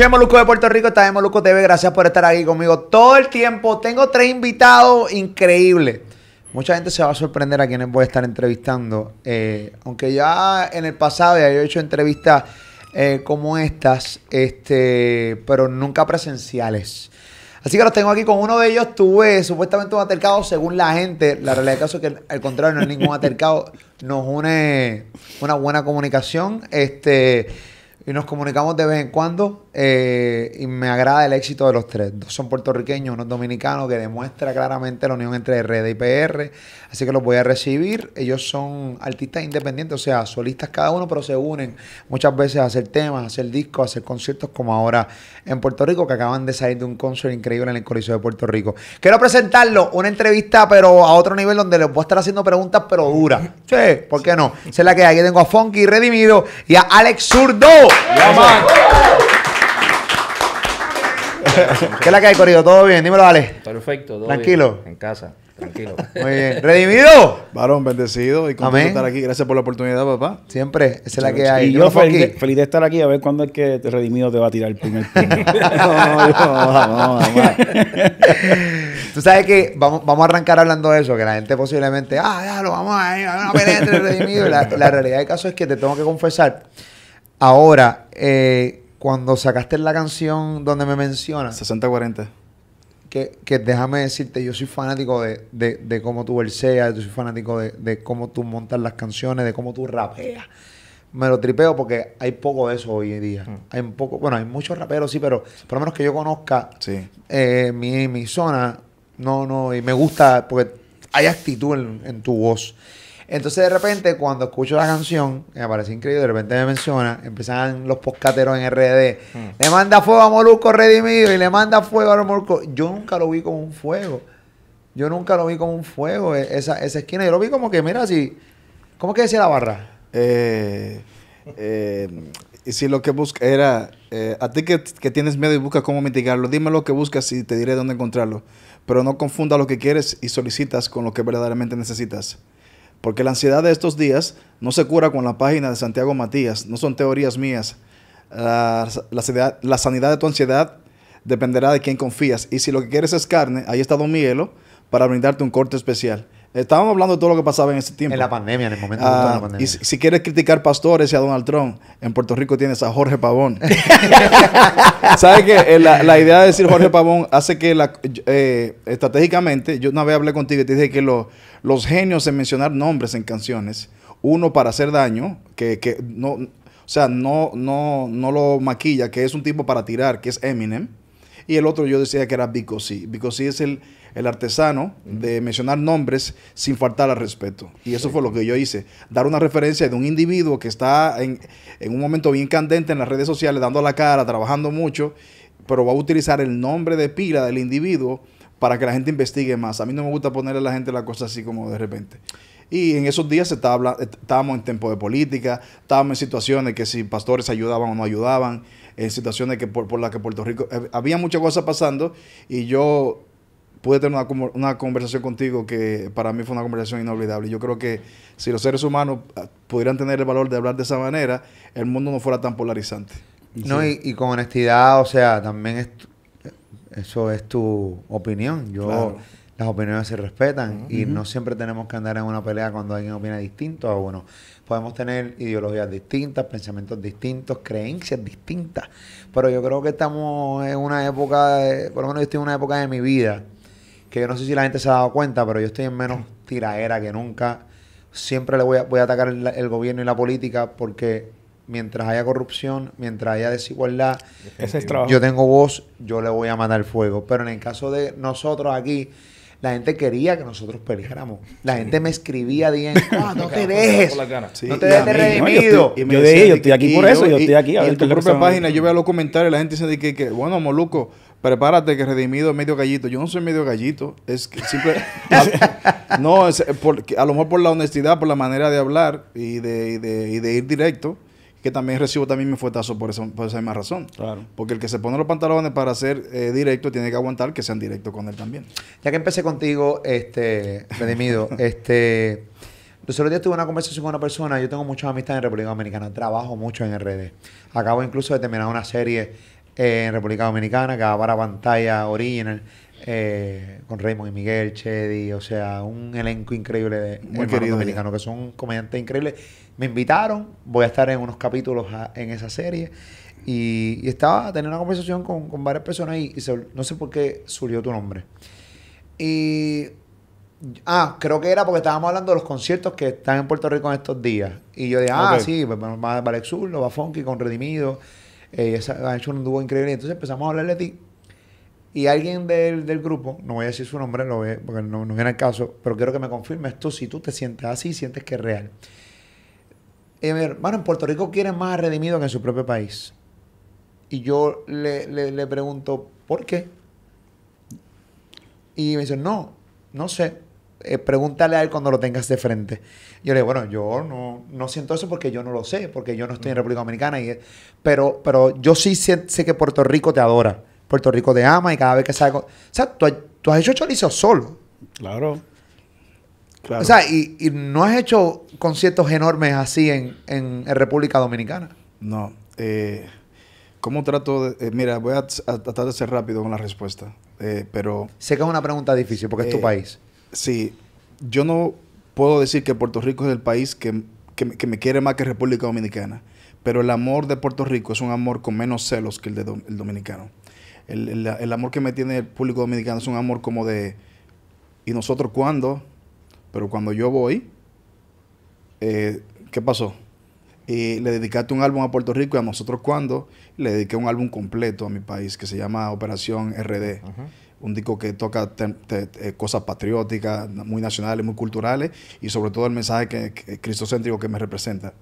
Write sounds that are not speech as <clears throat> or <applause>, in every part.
Che Moluco de Puerto Rico, está en Moluco TV. Gracias por estar aquí conmigo todo el tiempo. Tengo tres invitados increíbles. Mucha gente se va a sorprender a quienes voy a estar entrevistando. Eh, aunque ya en el pasado ya he hecho entrevistas eh, como estas, este, pero nunca presenciales. Así que los tengo aquí con uno de ellos. Tuve supuestamente un atercado, según la gente. La realidad del caso es que al contrario no es ningún atercado. Nos une una buena comunicación. Este, y nos comunicamos de vez en cuando. Eh, y me agrada el éxito de los tres. Dos son puertorriqueños, uno dominicanos dominicano, que demuestra claramente la unión entre RD y PR. Así que los voy a recibir. Ellos son artistas independientes, o sea, solistas cada uno, pero se unen muchas veces a hacer temas, a hacer discos, a hacer conciertos, como ahora en Puerto Rico, que acaban de salir de un concierto increíble en el Coliseo de Puerto Rico. Quiero presentarlo, una entrevista, pero a otro nivel, donde les voy a estar haciendo preguntas, pero duras. Sí, ¿por qué no? es la que Aquí tengo a Funky Redimido y a Alex Zurdo. ¿Qué es la que hay, Corrido? ¿Todo bien? Dímelo, vale. Perfecto, todo Tranquilo. En casa. Tranquilo. Muy bien. ¿Redimido? Varón, bendecido y contento de estar aquí. Gracias por la oportunidad, papá. Siempre. Esa es la que hay. Y yo, feliz, de, feliz, de, estar aquí a ver cuándo es que Redimido te va a tirar el primer <laughs> Tú sabes que vamos, vamos, a arrancar hablando de eso, que la gente posiblemente, ah, ya lo vamos a ir Redimido. La, la realidad del caso es que te tengo que confesar, ahora, eh, cuando sacaste la canción donde me mencionas. 60-40. Que, déjame decirte, yo soy fanático de, cómo tú verseas, yo soy fanático de, cómo tú montas las canciones, de cómo tú rapeas. Me lo tripeo porque hay poco de eso hoy en día. Mm. Hay un poco, bueno, hay muchos raperos, sí, pero por lo menos que yo conozca sí. Eh, mi, zona, no, no, y me gusta porque hay actitud en tu voz. Entonces, de repente, cuando escucho la canción, me parece increíble, de repente me menciona, empiezan los poscateros en RD. Hmm. Le manda fuego a Molusco redimido y le manda fuego a Molusco. Yo nunca lo vi como un fuego. Yo nunca lo vi como un fuego, e-, esa, esquina. Yo lo vi como que, mira, si. ¿Cómo que decía la barra? Eh, eh, y si lo que busca era. Eh, a ti que, que, tienes miedo y buscas cómo mitigarlo, dime lo que buscas y te diré dónde encontrarlo. Pero no confunda lo que quieres y solicitas con lo que verdaderamente necesitas. Porque la ansiedad de estos días no se cura con la página de Santiago Matías, no son teorías mías. La, sanidad, de tu ansiedad dependerá de quién confías. Y si lo que quieres es carne, ahí está Don Miguelo para brindarte un corte especial. Estábamos hablando de todo lo que pasaba en ese tiempo. En la pandemia, en el momento ah, la pandemia. Y si, quieres criticar pastores y a Donald Trump, en Puerto Rico tienes a Jorge Pavón. <laughs> ¿Sabes qué? Eh, la, idea de decir Jorge Pavón hace que la, eh, estratégicamente, yo una vez hablé contigo y te dije que lo, los genios en mencionar nombres en canciones. Uno para hacer daño, que, no, o sea, no, no, no lo maquilla, que es un tipo para tirar, que es Eminem. Y el otro yo decía que era Bicosí. Bicosí es el, el artesano de mencionar nombres sin faltar al respeto. Y eso fue lo que yo hice. Dar una referencia de un individuo que está en, en, un momento bien candente en las redes sociales, dando la cara, trabajando mucho, pero va a utilizar el nombre de pila del individuo para que la gente investigue más. A mí no me gusta ponerle a la gente la cosa así como de repente. Y en esos días se estábamos en tiempo de política, estábamos en situaciones que si pastores ayudaban o no ayudaban, en situaciones que por, las que Puerto Rico... Eh, había muchas cosas pasando y yo pude tener una, una, conversación contigo que para mí fue una conversación inolvidable. Yo creo que si los seres humanos ah, pudieran tener el valor de hablar de esa manera, el mundo no fuera tan polarizante. No, y, y, con honestidad, o sea, también eso es tu opinión. Yo las opiniones se respetan y no siempre tenemos que andar en una pelea cuando alguien opina distinto a uno. Podemos tener ideologías distintas, pensamientos distintos, creencias distintas. Pero yo creo que estamos en una época, por lo menos yo estoy en una época de mi vida, que yo no sé si la gente se ha dado cuenta, pero yo estoy en menos tiraera que nunca. Siempre le voy a, voy a atacar el gobierno y la política porque mientras haya corrupción, mientras haya desigualdad, yo tengo voz, yo le voy a mandar fuego. Pero en el caso de nosotros aquí, la gente quería que nosotros peleáramos. La gente me escribía diciendo, <laughs> ah, no te dejes, no te dejes redimido. yo, dije, yo estoy, aquí por eso, yo, estoy aquí. en tu propia página yo veo los comentarios, la gente dice que, bueno, Moluco, prepárate que redimido es medio gallito. Yo no soy medio gallito, es que siempre... <laughs> no, eh, a lo mejor por la honestidad, por la manera de hablar y de, de, y de ir directo que también recibo también mi fuetazo por esa, por esa misma razón. Claro. Porque el que se pone los pantalones para ser eh, directo tiene que aguantar que sean directos con él también. Ya que empecé contigo, este, Benimido, <laughs> este, los otros días tuve una conversación con una persona, yo tengo muchas amistades en República Dominicana, trabajo mucho en RD. Acabo incluso de terminar una serie eh, en República Dominicana que va para pantalla original. Eh, con Raymond y Miguel, Chedi, o sea, un elenco increíble de Muy dominicanos, que son comediantes increíbles me invitaron, voy a estar en unos capítulos en esa serie. Y, estaba teniendo una conversación con, varias personas y, no sé por qué surgió tu nombre. Y. Ah, creo que era porque estábamos hablando de los conciertos que están en Puerto Rico en estos días. Y yo dije, ah, sí, pues va Alex Sur, va Funky con Redimido. Eh, ha hecho un dúo increíble. Entonces empezamos a hablar de ti. Y alguien del, grupo, no voy a decir su nombre, lo porque no, no viene al caso, pero quiero que me confirmes tú si tú te sientes así, sientes que es real eh, hermano, en Puerto Rico quieren más redimido que en su propio país. Y yo le, pregunto, ¿por qué? Y me dice, no, no sé. Eh, pregúntale a él cuando lo tengas de frente. Yo le digo, bueno, yo no, no siento eso porque yo no lo sé, porque yo no estoy en mm. República Dominicana. Y, eh, pero, pero yo sí sé, que Puerto Rico te adora. Puerto Rico te ama y cada vez que salgo... O sea, tú, tú has hecho chorizo solo. Claro. O sea, y, no has hecho conciertos enormes así en, República Dominicana. No. Eh, ¿Cómo trato de...? Eh, mira, voy a, tratar de ser rápido con la respuesta, eh, pero... Sé que es una pregunta difícil porque es tu país. Sí. Yo no puedo decir que Puerto Rico es el país que, me quiere más que República Dominicana, pero el amor de Puerto Rico es un amor con menos celos que el, de dominicano. El, el amor que me tiene el público dominicano es un amor como de... ¿Y nosotros cuándo? Pero cuando yo voy, eh, ¿qué pasó? Y le dedicaste un álbum a Puerto Rico y a nosotros cuando le dediqué un álbum completo a mi país que se llama Operación RD. Un disco que toca eh, cosas patrióticas, muy nacionales, muy culturales y sobre todo el mensaje que, eh, cristocéntrico que me representa.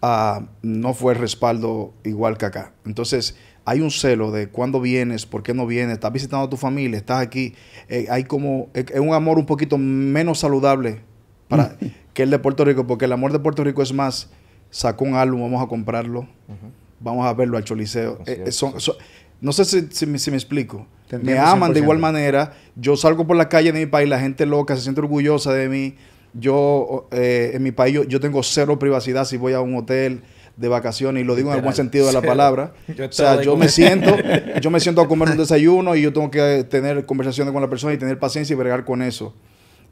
Ah, no fue el respaldo igual que acá. Entonces, hay un celo de cuándo vienes, por qué no vienes, estás visitando a tu familia, estás aquí. Eh, hay como, es un amor un poquito menos saludable para, <laughs> que el de Puerto Rico, porque el amor de Puerto Rico es más, sacó un álbum, vamos a comprarlo, vamos a verlo al Choliseo. Eh, no sé si, me, explico. Me aman de igual manera. Yo salgo por la calle de mi país, la gente loca se siente orgullosa de mí. Yo, eh, en mi país, yo, yo tengo cero privacidad si voy a un hotel de vacaciones, y lo digo en el buen sentido de la <laughs> palabra. yo o sea, yo me siento, <laughs> yo me siento a comer un desayuno y yo tengo que tener conversaciones con la persona y tener paciencia y bregar con eso.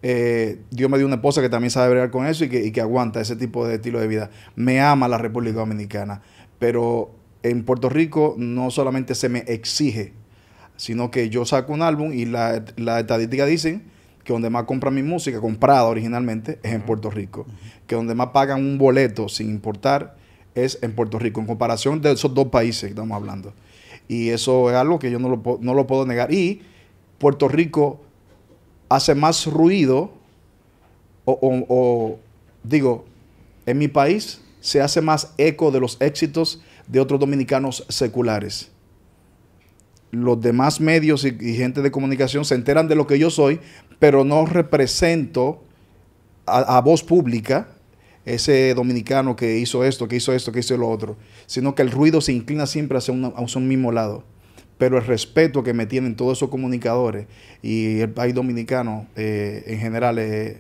Eh, Dios me dio una esposa que también sabe bregar con eso y que, aguanta ese tipo de estilo de vida. Me ama la República Dominicana, pero en Puerto Rico no solamente se me exige, sino que yo saco un álbum y la, la estadística dicen que donde más compran mi música, comprada originalmente, es en Puerto Rico. Que donde más pagan un boleto sin importar es en Puerto Rico, en comparación de esos dos países que estamos hablando. Y eso es algo que yo no lo, puedo negar. Y Puerto Rico hace más ruido, o, digo, en mi país se hace más eco de los éxitos de otros dominicanos seculares los demás medios y, gente de comunicación se enteran de lo que yo soy, pero no represento a voz pública ese dominicano que hizo esto, que hizo esto, que hizo lo otro, sino que el ruido se inclina siempre hacia, un mismo lado. Pero el respeto que me tienen todos esos comunicadores y el país dominicano eh, en general es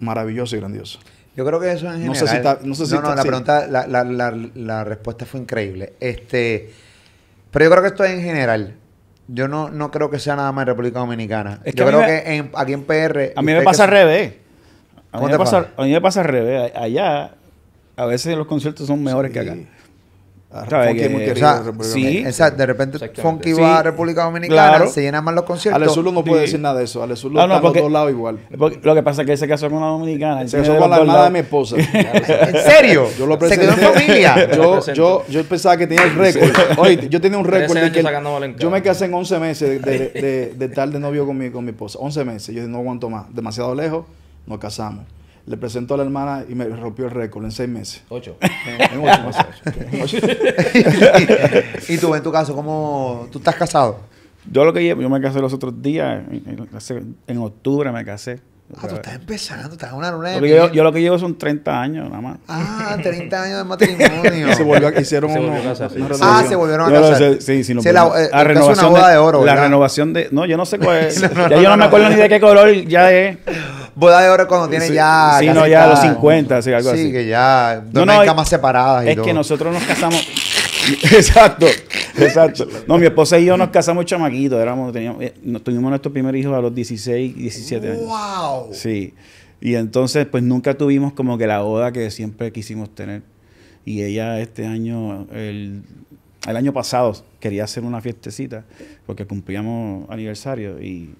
maravilloso y grandioso. Yo creo que eso en general. No sé si No, no, la pregunta, la, la, la, la, respuesta fue increíble. Este, pero yo creo que esto es en general. Yo no, no creo que sea nada más República Dominicana. yo creo que aquí en PR. A mí me pasa al revés. A mí, me pasa, al revés. Allá, a veces los conciertos son mejores que acá. Ah, funky es sí. de repente Funky va a República Dominicana, se llenan más los conciertos. Ale Zulu no puede decir nada de eso. Ale Zulu ah, está en los dos lados igual. lo que pasa es que se casó con una dominicana. Se casó con la hermana de mi esposa. <laughs> ¿En serio? Yo lo Se quedó en familia. <laughs> yo, yo, yo, pensaba que tenía el récord. Oye, yo tenía un récord. de que yo me casé en 11 meses de, de, estar de novio con mi, con mi esposa. 11 meses. Yo no aguanto más. Demasiado lejos. Nos casamos. Le presentó a la hermana y me rompió el récord en seis meses. Ocho. <laughs> en ocho meses. Ocho. <laughs> y tú, en tu caso, ¿cómo tú estás casado? Yo lo que llevo, yo me casé los otros días, en, octubre me casé. Ah, tú estás empezando, estás en una luna yo, yo, lo que llevo son 30 años nada más. Ah, 30 años de matrimonio. <laughs> se volvió, se a casar, Ah, se volvieron a casar. sí, ah, sí, la, eh, renovación una boda de, oro. La renovación de... No, yo no sé cuál es. ya yo no, me acuerdo ni de qué color ya es boda de oro cuando tiene ya. Sí, no, ya a los 50, sí, algo así. Sí, que ya. No, no, separadas. es que nosotros nos casamos. <laughs> exacto, exacto. No, mi esposa y yo nos casamos chamaquitos. Éramos, eh, tuvimos nuestro primer hijos a los 16, 17 años. ¡Wow! Sí. Y entonces, pues nunca tuvimos como que la boda que siempre quisimos tener. Y ella este año, el, el año pasado, quería hacer una fiestecita porque cumplíamos aniversario y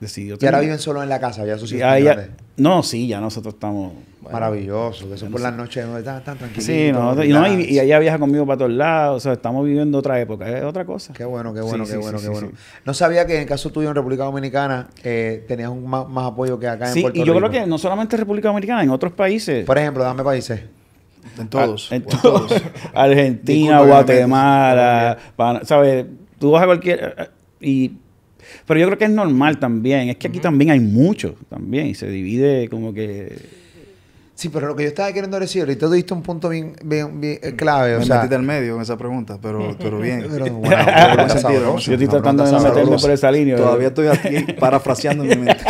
decidió. Y ahora viven solo en la casa, ya sus hijos. no, sí, ya nosotros estamos. Maravillosos, Maravilloso, que eso por las noches no están tan tranquilos. Sí, y, no, y, ella viaja conmigo para todos lados, o sea, estamos viviendo otra época, es otra cosa. Qué bueno, qué bueno, qué bueno, qué bueno. No sabía que en caso tuyo en República Dominicana eh, tenías un más, apoyo que acá en Puerto Rico. y yo creo que no solamente en República Dominicana, en otros países. Por ejemplo, dame países. En todos. Ah, pues, en, todos. <laughs> Argentina, Guatemala, ¿sabes? Tú vas a cualquier... Eh, y pero yo creo que es normal también. Es que aquí también hay muchos también. Y se divide como que. Sí, pero lo que yo estaba queriendo decir, ahorita diste un punto bien, eh, clave. O sea, metiste al medio en esa pregunta, pero, <laughs> pero bien. yo estoy tratando de no meterme por esa línea. Todavía estoy aquí parafraseando en mi mente.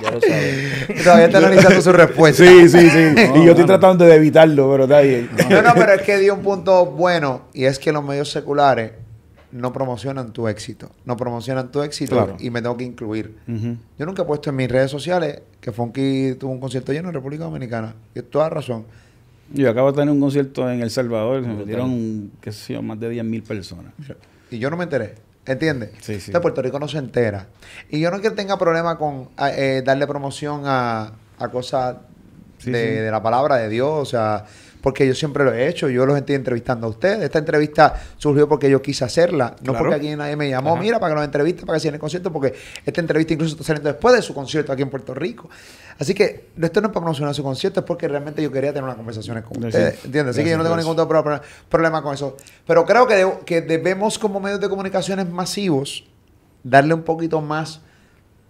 Ya lo sabes. Todavía está analizando su respuesta. Sí, sí, sí. y yo estoy tratando de evitarlo, pero está bien. No, no, pero es que dio un punto bueno y es que los medios seculares no promocionan tu éxito. No promocionan tu éxito y me tengo que incluir. Yo nunca he puesto en mis redes sociales que Funky tuvo un concierto lleno en República Dominicana. Y toda razón. Yo acabo de tener un concierto en El Salvador, se me metieron, qué más de 10.000 personas. Y yo no me enteré. ¿Entiendes? Sí, sí. Puerto Rico no se entera. Y yo no quiero que tenga problema con eh, darle promoción a, cosas de, de, la palabra de Dios, o sea, porque yo siempre lo he hecho, yo los estoy entrevistando a ustedes. Esta entrevista surgió porque yo quise hacerla, no porque aquí nadie me llamó, mira, para que nos entrevista para que sigan el concierto, porque esta entrevista incluso está saliendo después de su concierto aquí en Puerto Rico. Así que esto no es para promocionar su concierto, es porque realmente yo quería tener unas conversaciones con ustedes, ¿entiendes? Así que yo no tengo ningún problema, con eso. Pero creo que, que debemos como medios de comunicaciones masivos darle un poquito más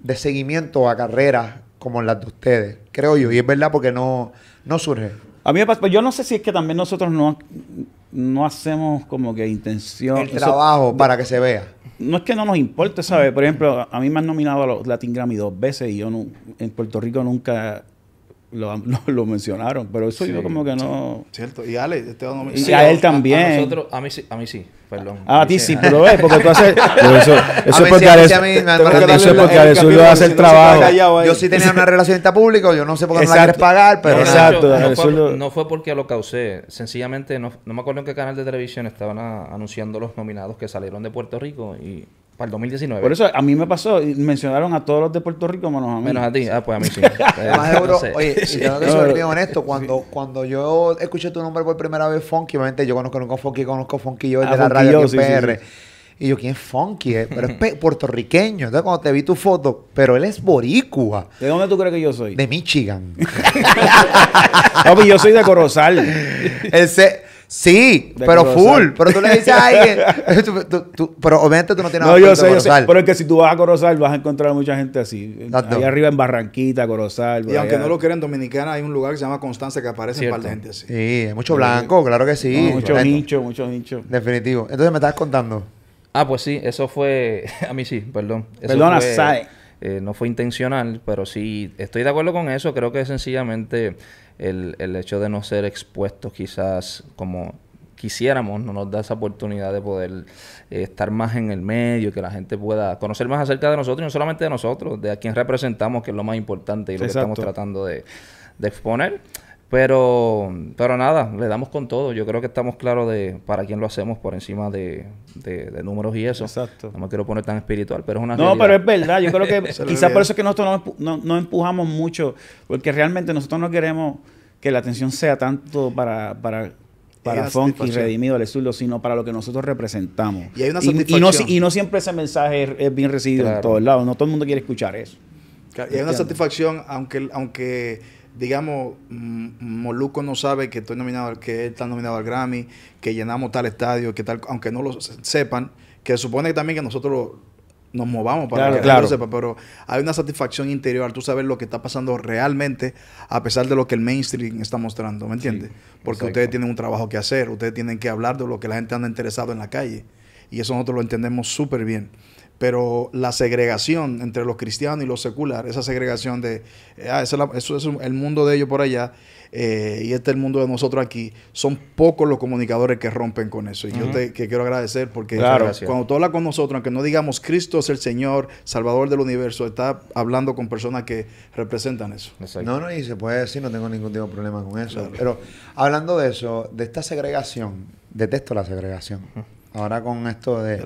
de seguimiento a carreras como las de ustedes, creo yo, y es verdad porque no, no surge. A mí me pasa, pues yo no sé si es que también nosotros no, no hacemos como que intención. El trabajo para que se vea. No es que no nos importe, ¿sabes? Por ejemplo, a mí me han nominado a los Latin Grammy dos veces y yo en Puerto Rico nunca lo, <laughs> lo, mencionaron, pero eso yo como que no. Cierto, y a él también. A, nosotros, a, mí, a mí sí perdón. Ah, a ti sí, pero ves, porque tú haces. eso es porque Arezú lo hace el trabajo. Yo sí tenía una <laughs> relación pública, yo no sé por qué no la quieres pagar, pero. Exacto, no fue porque lo causé. Sencillamente, no me acuerdo en qué canal de televisión estaban anunciando los nominados que salieron de Puerto Rico y para el 2019. Por eso a mí me pasó, mencionaron a todos los de Puerto Rico menos a Menos a ti, ah, pues a mí sí. <laughs> oye, y que ser bien honesto, cuando, cuando yo escuché tu nombre por primera vez, Fonky, obviamente yo conozco, a Funky, conozco Funky yo, ah, desde de la radio yo, Y yo, ¿quién es Funky? Eh, pero es puertorriqueño. Entonces, cuando te vi tu foto, pero él es boricua. ¿De dónde tú crees que yo soy? De Michigan. <laughs> yo soy de Corozal. Ese... Sí, pero full. Pero tú le dices a alguien. <laughs> <laughs> pero obviamente tú no tienes nada No, yo sé, yo sé. Pero es que si tú vas a Corozal vas a encontrar a mucha gente así. Ahí arriba en Barranquita, Corozal. Y aunque no lo quieran Dominicana hay un lugar que se llama Constanza que aparece para la gente así. Sí, mucho blanco, claro que sí. Muchos mucho nicho, mucho nicho. Definitivo. Entonces me estás contando. Ah, pues sí, eso fue. <laughs> a mí sí, perdón. Perdona, eh, no fue intencional, pero sí, estoy de acuerdo con eso. Creo que sencillamente el, el hecho de no ser expuestos quizás como quisiéramos, no nos da esa oportunidad de poder eh, estar más en el medio, que la gente pueda conocer más acerca de nosotros, y no solamente de nosotros, de a quién representamos, que es lo más importante y lo que estamos tratando de, de exponer. Pero, pero nada, le damos con todo. Yo creo que estamos claros de para quién lo hacemos por encima de, números y eso. Exacto. No me quiero poner tan espiritual, pero es una No, pero es verdad. Yo creo que <laughs> quizás por eso es que nosotros no, no, empujamos mucho, porque realmente nosotros no queremos que la atención sea tanto para, para para Funky, Redimido, del Estudio, sino para lo que nosotros representamos. Y hay una Y, no, y no, siempre ese mensaje es, bien recibido en todos lados. No todo el mundo quiere escuchar eso. Y hay una satisfacción, aunque, aunque digamos, Moluco no sabe que estoy nominado, que está nominado al Grammy, que llenamos tal estadio, que tal, aunque no lo sepan, que supone también que nosotros nos movamos para que no lo sepan. pero hay una satisfacción interior, tú sabes lo que está pasando realmente, a pesar de lo que el mainstream está mostrando, ¿me entiendes? Porque ustedes tienen un trabajo que hacer, ustedes tienen que hablar de lo que la gente anda interesado en la calle, y eso nosotros lo entendemos súper bien pero la segregación entre los cristianos y los seculares, esa segregación de, eh, ah, eso es el mundo de ellos por allá eh, y este es el mundo de nosotros aquí, son pocos los comunicadores que rompen con eso. Y yo te que quiero agradecer porque cuando tú hablas con nosotros, aunque no digamos Cristo es el Señor, Salvador del universo, está hablando con personas que representan eso. No, no, y se puede decir, no tengo ningún tipo de problema con eso. Pero hablando de eso, de esta segregación, detesto la segregación. Ahora con esto de,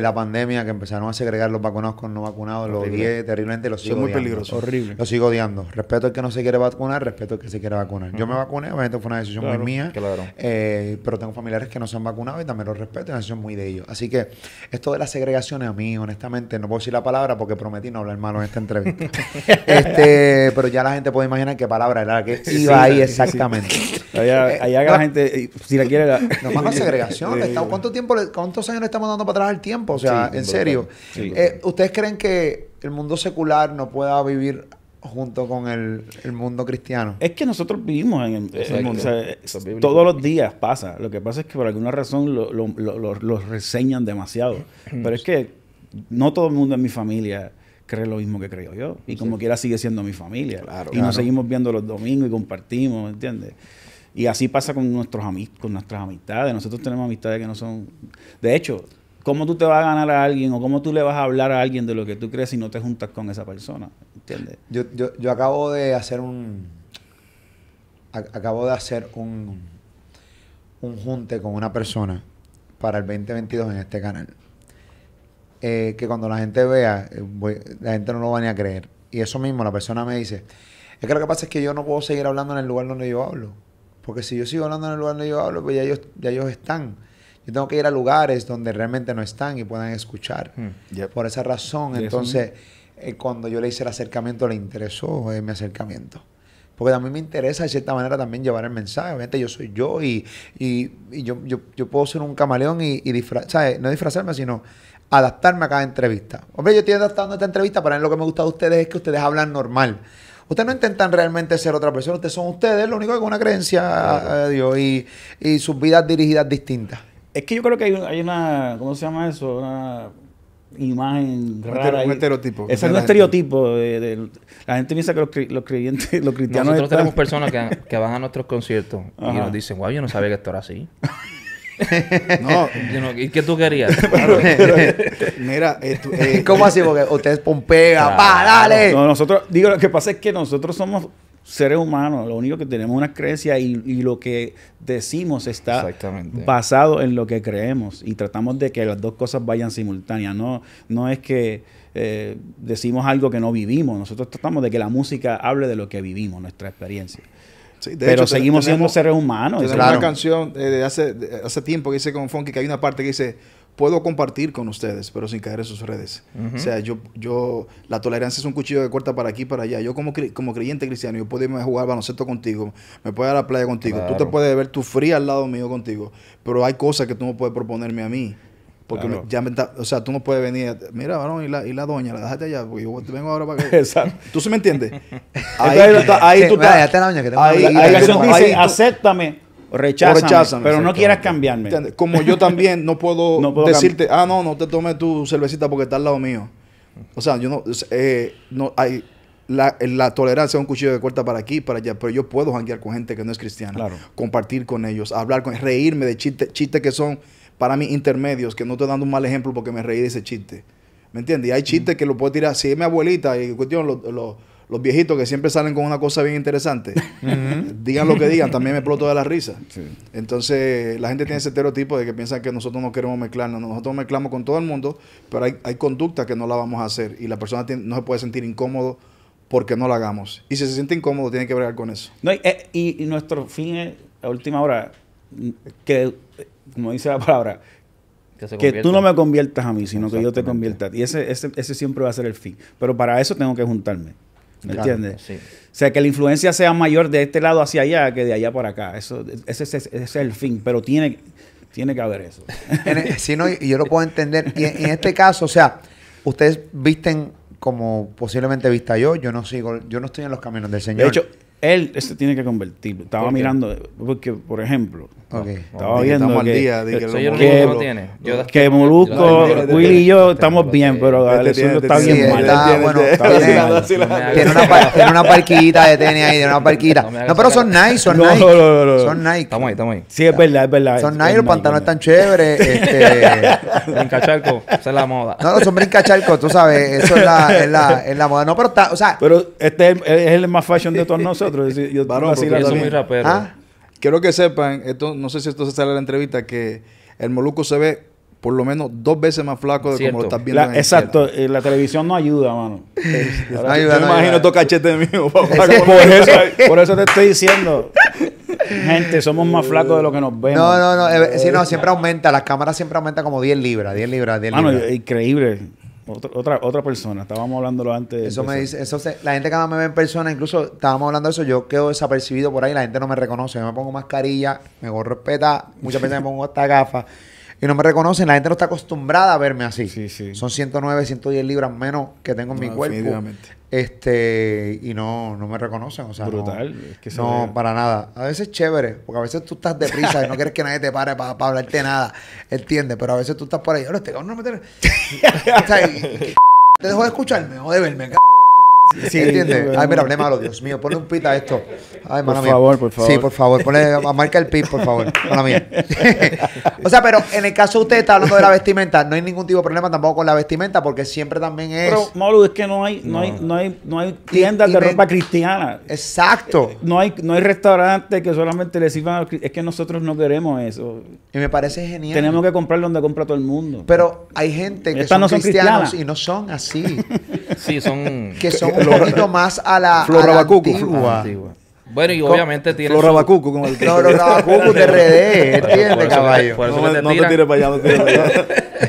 la, pandemia que empezaron a segregar los vacunados con no vacunados, lo odié terriblemente, lo sigo es muy peligroso. Horrible. Lo sigo odiando. Respeto el que no se quiere vacunar, respeto al que se quiere vacunar. Yo me vacuné, obviamente fue una decisión muy mía, eh, pero tengo familiares que no se han vacunado y también los respeto, es una decisión muy de ellos. Así que esto de las segregaciones a mí, honestamente, no puedo decir la palabra porque prometí no hablar malo en esta entrevista. <laughs> este, pero ya la gente puede imaginar qué palabra era que iba ahí exactamente. <laughs> Allá, allá que la gente, si la quiere... La... segregación. <laughs> ¿cuánto tiempo, ¿Cuántos años le estamos dando para atrás el tiempo? O sea, en serio. Eh, ¿Ustedes creen que el mundo secular no pueda vivir junto con el, el, mundo cristiano. Es que nosotros vivimos en el, mundo. todos los días pasa. Lo que pasa es que por alguna razón los reseñan demasiado. Pero es que no todo el mundo en mi familia cree lo mismo que creo yo. Y como quiera sigue siendo mi familia. y nos seguimos viendo los domingos y compartimos, ¿entiendes? Y así pasa con, nuestros con nuestras amistades. Nosotros tenemos amistades que no son... De hecho, ¿cómo tú te vas a ganar a alguien o cómo tú le vas a hablar a alguien de lo que tú crees si no te juntas con esa persona? ¿Entiendes? Yo, yo, yo acabo de hacer un... acabo de hacer un... Un junte con una persona para el 2022 en este canal. Eh, que cuando la gente vea, eh, la gente no lo va ni a creer. Y eso mismo, la persona me dice, es que lo que pasa es que yo no puedo seguir hablando en el lugar donde yo hablo. Porque si yo sigo hablando en el lugar donde yo hablo, pues ya ellos, están. Yo tengo que ir a lugares donde realmente no están y puedan escuchar. Hmm, Por esa razón, entonces, eh, cuando yo le hice el acercamiento, le interesó eh, mi acercamiento. Porque a mí me interesa de cierta manera también llevar el mensaje. Obviamente yo soy yo y, yo, puedo ser un camaleón y, y eh, no disfrazarme, sino adaptarme a cada entrevista. Hombre, yo estoy adaptando esta entrevista, para a lo que me gusta de ustedes es que ustedes hablan normal. Ustedes no intentan realmente ser otra persona, ustedes son ustedes, lo único que con una creencia a eh, Dios y, sus vidas dirigidas distintas. Es que yo creo que hay, una, ¿cómo se llama eso? Una imagen rara. Un, estereotipo. Ese es un estereotipo. De, la gente piensa que los, creyentes, los cristianos. Nosotros tenemos personas que, van a nuestros conciertos y nos dicen, wow, yo no sabía que esto era así. <laughs> <laughs> no, ¿y qué tú querías? Mira, ¿cómo así? Porque ustedes Pompega, va, dale. nosotros, digo, lo que pasa es que nosotros somos seres humanos, lo único que tenemos es una creencia y, lo que decimos está basado en lo que creemos y tratamos de que las dos cosas vayan simultáneas, no, no es que eh, decimos algo que no vivimos, nosotros tratamos de que la música hable de lo que vivimos, nuestra experiencia pero seguimos siendo seres humanos. Es una canción eh, de hace, hace tiempo que dice con Funky que hay una parte que dice, puedo compartir con ustedes, pero sin caer en sus redes. O sea, yo, yo, la tolerancia es un cuchillo que corta para aquí y para allá. Yo como, como creyente cristiano, yo puedo irme a jugar baloncesto contigo, me puedo ir a la playa contigo, tú te puedes ver tu fría al lado mío contigo, pero hay cosas que tú no puedes proponerme a mí. Porque ya o sea, tú no puedes venir, mira, varón, y la, y la doña, la dejaste allá, porque yo vengo ahora para que. <laughs> Exacto. ¿Tú sí me entiendes? <laughs> ahí, ahí tú estás. Ahí, ahí, ahí, dice, acéptame. O recházame, recházame, pero no quieras cambiarme. Como yo también no puedo, <laughs> decirte, ah, no, no te tomes tu cervecita porque está al lado mío. O sea, yo no, eh, no hay la, tolerancia es un cuchillo de corta para aquí para allá, pero yo puedo janguear con gente que no es cristiana, compartir con ellos, hablar con reírme de chistes que son para mis intermedios, que no estoy dando un mal ejemplo porque me reí de ese chiste. ¿Me entiendes? Y hay chistes que lo puedo tirar. Si es mi abuelita y cuestión, los viejitos que siempre salen con una cosa bien interesante, digan lo que digan, también me exploto de la risa. Entonces, la gente tiene ese estereotipo de que piensan que nosotros no queremos mezclarnos. Nosotros mezclamos con todo el mundo, pero hay, conducta conductas que no la vamos a hacer y la persona no se puede sentir incómodo porque no la hagamos. Y si se siente incómodo, tiene que bregar con eso. No, y, eh, y nuestro fin es, a última hora, que como dice la palabra, que, tú no me conviertas a mí, sino que yo te convierta Y ese, ese, ese, siempre va a ser el fin. Pero para eso tengo que juntarme. ¿Me entiendes? O sea, que la influencia sea mayor de este lado hacia allá que de allá para acá. Eso, ese, es el fin. Pero tiene, tiene que haber eso. E, si no, yo lo puedo entender. Y en, en este caso, o sea, ustedes visten como posiblemente vista yo. Yo no sigo, yo no estoy en los caminos del Señor. De hecho, él se tiene que convertir. Estaba mirando, porque, por ejemplo, estaba viendo que, día, que, que, no tiene. que Molusco, Willy y yo estamos bien, pero bueno está bien mal. Tiene una parquita de tenis ahí, tiene una parquita. <laughs> No, pero son nice son Nike. Son nice Estamos ahí, estamos ahí. Sí, es verdad, es verdad. Son Nike, los pantalones están chéveres. <laughs> Este, Brincacharco, esa es la moda. No, no, son brincacharcos, tú sabes, eso es la moda. No, pero está, o sea... Pero este es el más fashion de todos nosotros. Yo, ah, Quiero que sepan, esto, no sé si esto se sale en la entrevista, que el Moluco se ve por lo menos dos veces más flaco de como lo estás viendo. exacto, eh, la televisión no ayuda, mano. imagino <laughs> por, eso, te estoy diciendo. Gente, somos más flacos de lo que nos vemos. No, no, no. Eh, eh, siempre aumenta. Las cámaras siempre aumenta como 10 libras, 10 libras, 10 libras. increíble. Otra, otra, otra persona, estábamos hablándolo antes. Eso me dice, eso la gente cada vez me ve en persona, incluso estábamos hablando de eso, yo quedo desapercibido por ahí, la gente no me reconoce, yo me pongo mascarilla, me respetar, muchas veces me pongo hasta gafas y no me reconocen. La gente no está acostumbrada a verme así. Sí, sí. Son 109, 110 libras menos que tengo en mi cuerpo. Este, y no, no me reconocen. O sea, Brutal. No, para nada. A veces chévere, porque a veces tú estás deprisa y no quieres que nadie te pare para hablarte nada. ¿Entiendes? Pero a veces tú estás por ahí, ahora este cabrón no me te... <laughs> o sea, <laughs> te dejo de escucharme o de verme, Sí, ¿entiendes? Ay, mira, hablé malo, Dios mío. Ponle un pita a esto. Ay, por favor, por favor. Sí, por favor. Ponle, marca el pit, por favor. mía. <laughs> o sea, pero en el caso de usted está hablando de la vestimenta, no hay ningún tipo de problema tampoco con la vestimenta, porque siempre también es. Pero, es que no hay, no, hay, no hay, no hay tiendas de ropa cristiana. Exacto. Eh, no hay, no hay restaurantes que solamente le sirvan a los Es que nosotros no queremos eso. Y me parece genial. Tenemos que comprar donde compra todo el mundo. Pero hay gente que son, cristianos y no son así. <laughs> sí, son. Que son un poquito más a la, a antigua. Bueno, y obviamente tiene. Florabacuco con el que. no, de caballo. no, te tires para allá, <laughs>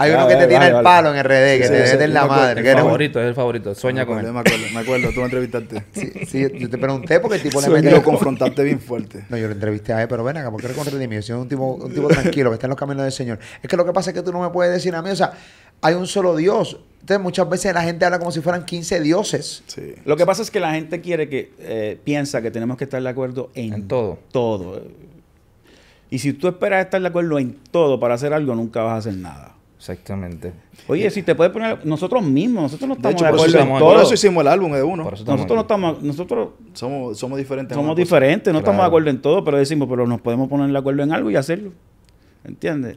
Hay uno que te tiene el palo en R.D. que te vete en la madre. El favorito, es el favorito. Sueña con él. Me acuerdo, tú me entrevistaste. <laughs> Sí, yo te pregunté porque el tipo le metió. confrontaste bien fuerte. <laughs> No, yo lo entrevisté a él, pero ven acá, porque eres con Si es un tipo, un tipo tranquilo, que está en los caminos del Señor. Es que lo que pasa es que tú no me puedes decir a mí, o sea, hay un solo Dios. Entonces, muchas veces la gente habla como si fueran 15 dioses. Lo que pasa es que la gente quiere que, eh, piensa que tenemos que estar de acuerdo en, todo. Todo. Y si tú esperas estar de acuerdo en todo para hacer algo, nunca vas a hacer nada. Exactamente. Oye, si te puedes poner nosotros mismos, nosotros no estamos de, acuerdo en todo. Por eso hicimos el álbum de uno. Nosotros no estamos, nosotros somos, somos diferentes. Somos diferentes, no estamos de acuerdo en todo, pero decimos, pero nos podemos poner de acuerdo en algo y hacerlo. ¿Entiendes?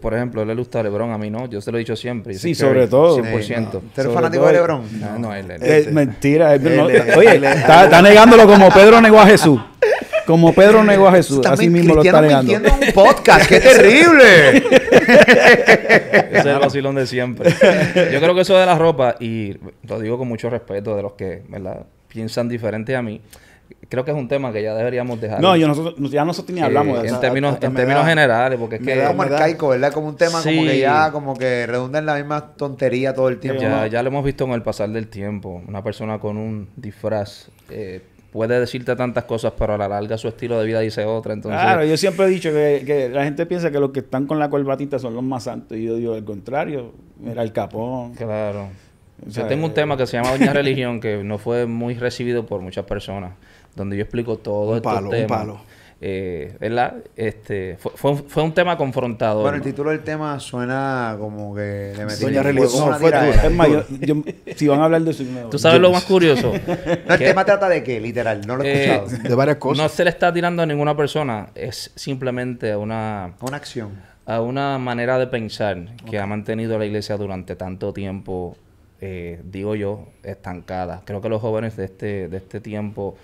Por ejemplo, él le gusta a LeBron, a mí no. Yo se lo he dicho siempre. sí, sobre todo. 100%. fanático de LeBron? No, no, él, Mentira. oye, está, negándolo como Pedro negó a Jesús. Como Pedro negó a Jesús. así mismo lo está negando. un podcast. ¡Qué <laughs> terrible! Ese es el vacilón de siempre. Yo creo que eso de la ropa, y lo digo con mucho respeto de los que, ¿verdad? Piensan diferente a mí creo que es un tema que ya deberíamos dejar. No, yo nosotros, ya nosotros ni hablamos de eso. En términos, en términos generales, porque es que... Es como arcaico, ¿verdad? Como un tema como que ya como que redunda en la misma tontería todo el tiempo. Ya, ya lo hemos visto en el pasar del tiempo. Una persona con un disfraz... Eh, puede decirte tantas cosas, pero a la larga su estilo de vida dice otra. Entonces... Claro, yo siempre he dicho que, la gente piensa que los que están con la corbatita son los más santos. Y yo digo, al contrario, era el capón. Claro. yo tengo un eh, tema que se llama Doña <laughs> Religión, que no fue muy recibido por muchas personas donde yo explico todo un palo, temas. Un palo. Eh, ¿Verdad? Este, fue, un, tema confrontado. Bueno, el título del tema suena como que le metí Religión. <laughs> si van a hablar de su ¿Tú sabes lo más curioso? <laughs> el tema trata de qué, literal, no lo he eh, escuchado. De varias cosas. No se le está tirando a ninguna persona, es simplemente a una. Una acción. A una manera de pensar que ha mantenido la iglesia durante tanto tiempo, eh, digo yo, estancada. Creo que los jóvenes de este, de este tiempo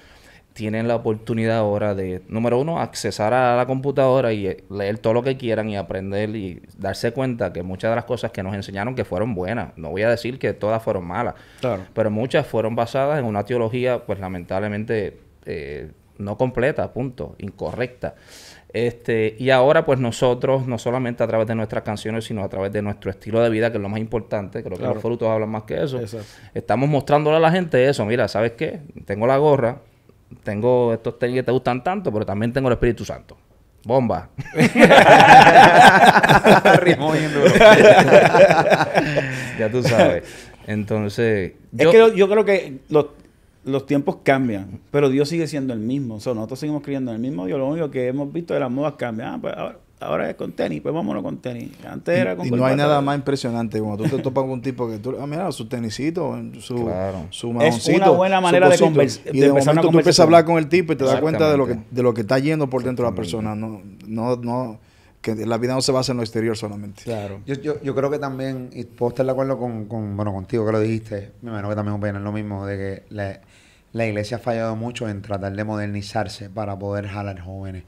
tienen la oportunidad ahora de, número uno, accesar a la computadora y eh, leer todo lo que quieran y aprender y darse cuenta que muchas de las cosas que nos enseñaron que fueron buenas, no voy a decir que todas fueron malas, pero muchas fueron basadas en una teología, pues lamentablemente, eh, no completa, punto, incorrecta. Este, y ahora, pues nosotros, no solamente a través de nuestras canciones, sino a través de nuestro estilo de vida, que es lo más importante, creo que los frutos hablan más que eso. Estamos mostrándole a la gente eso. Mira, ¿sabes qué? Tengo la gorra, tengo estos tenis que te gustan tanto, pero también tengo el Espíritu Santo. Bomba. <laughs> <laughs> ya tú sabes. Entonces. Yo... Es que yo creo que los, los, tiempos cambian, pero Dios sigue siendo el mismo. O sea, nosotros seguimos creyendo en el mismo Dios. Lo único que hemos visto de las modas cambia. Ah, pues ahora es con tenis, pues vámonos con tenis. Antes era con Y no hay nada más impresionante cuando tú te topas con un tipo que tú, ah, mira, su tenisito, su, claro. su Es una buena manera de, conversar. y de, momento empezar tú empiezas a hablar con el tipo y te das cuenta de lo que de lo que está yendo por dentro de la persona, no no no que la vida no se basa en lo exterior solamente. Claro. Yo, yo, yo creo que también, y puedo estar de acuerdo con, con, bueno, contigo que lo dijiste, me imagino que también es lo mismo, de que la, la iglesia ha fallado mucho en tratar de modernizarse para poder jalar jóvenes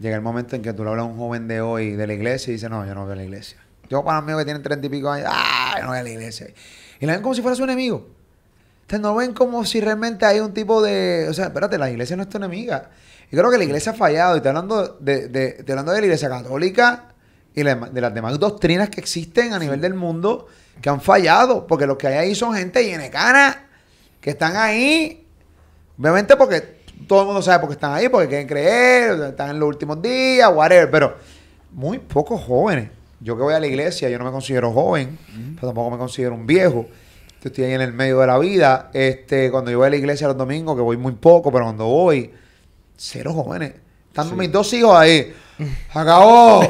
llega el momento en que tú le hablas a un joven de hoy de la iglesia y dice, no, yo no veo la iglesia. Yo para amigo que tienen treinta y pico años, ¡ah! Yo no veo la iglesia. Y la ven como si fuera su enemigo. Ustedes no ven como si realmente hay un tipo de... O sea, espérate, la iglesia no es tu enemiga. Yo creo que la iglesia ha fallado. Y te hablando de, de, la iglesia católica y de las demás doctrinas que existen a nivel del mundo que han fallado. Porque los que hay ahí son gente yenecana que están ahí. Obviamente porque todo el mundo sabe por qué están ahí, porque quieren creer, están en los últimos días, whatever, pero muy pocos jóvenes. Yo que voy a la iglesia, yo no me considero joven, pero tampoco me considero un viejo. estoy ahí en el medio de la vida. Este, cuando yo voy a la iglesia los domingos, que voy muy poco, pero cuando voy, cero jóvenes. Están mis dos hijos ahí. <laughs> Acabó.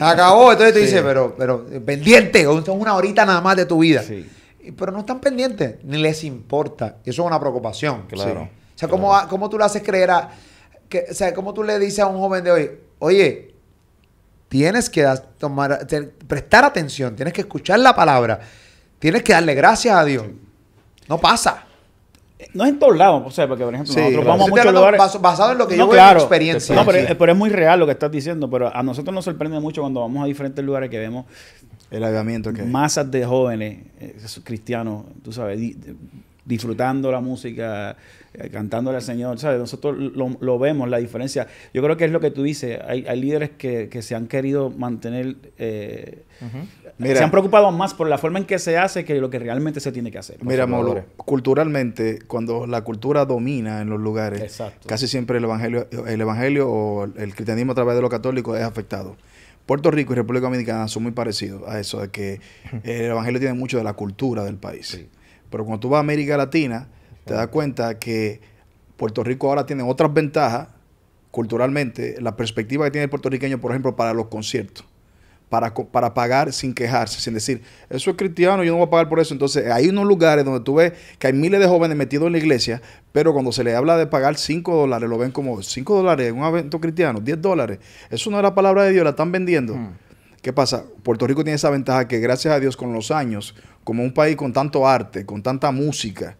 acabó. Entonces te dicen, pero, pero eh, pendiente, una horita nada más de tu vida. Pero no están pendientes, ni les importa. Eso es una preocupación. Claro. O sea, ¿cómo, tú le haces creer a... o sea, ¿cómo tú le dices a un joven de hoy, oye, tienes que tomar, prestar atención, tienes que escuchar la palabra, tienes que darle gracias a Dios. No pasa. No es en todos lados, o sea, porque por ejemplo, nosotros vamos a muchos lugares. Basado en lo que yo veo en experiencia. No, pero, es muy real lo que estás diciendo, pero a nosotros nos sorprende mucho cuando vamos a diferentes lugares que vemos. El avivamiento que. Masas de jóvenes eh, cristianos, tú sabes, disfrutando la música, eh, cantándole al Señor, ¿sabes? Nosotros lo, vemos, la diferencia. Yo creo que es lo que tú dices, hay, líderes que, se han querido mantener, eh, eh se han preocupado más por la forma en que se hace que lo que realmente se tiene que hacer. Mira, Molo, culturalmente, cuando la cultura domina en los lugares, casi siempre el evangelio, el evangelio o el cristianismo a través de lo católico es afectado. Puerto Rico y República Dominicana son muy parecidos a eso, de que el evangelio tiene mucho de la cultura del país. Pero cuando tú vas a América Latina, te das cuenta que Puerto Rico ahora tiene otras ventajas culturalmente, la perspectiva que tiene el puertorriqueño, por ejemplo, para los conciertos. Para, para, pagar sin quejarse, sin decir, eso es cristiano, yo no voy a pagar por eso. Entonces, hay unos lugares donde tú ves que hay miles de jóvenes metidos en la iglesia, pero cuando se les habla de pagar 5 dólares, lo ven como 5 dólares en un evento cristiano, 10 dólares. Eso no es la palabra de Dios, la están vendiendo. Mm. ¿Qué pasa? Puerto Rico tiene esa ventaja que gracias a Dios con los años, como un país con tanto arte, con tanta música,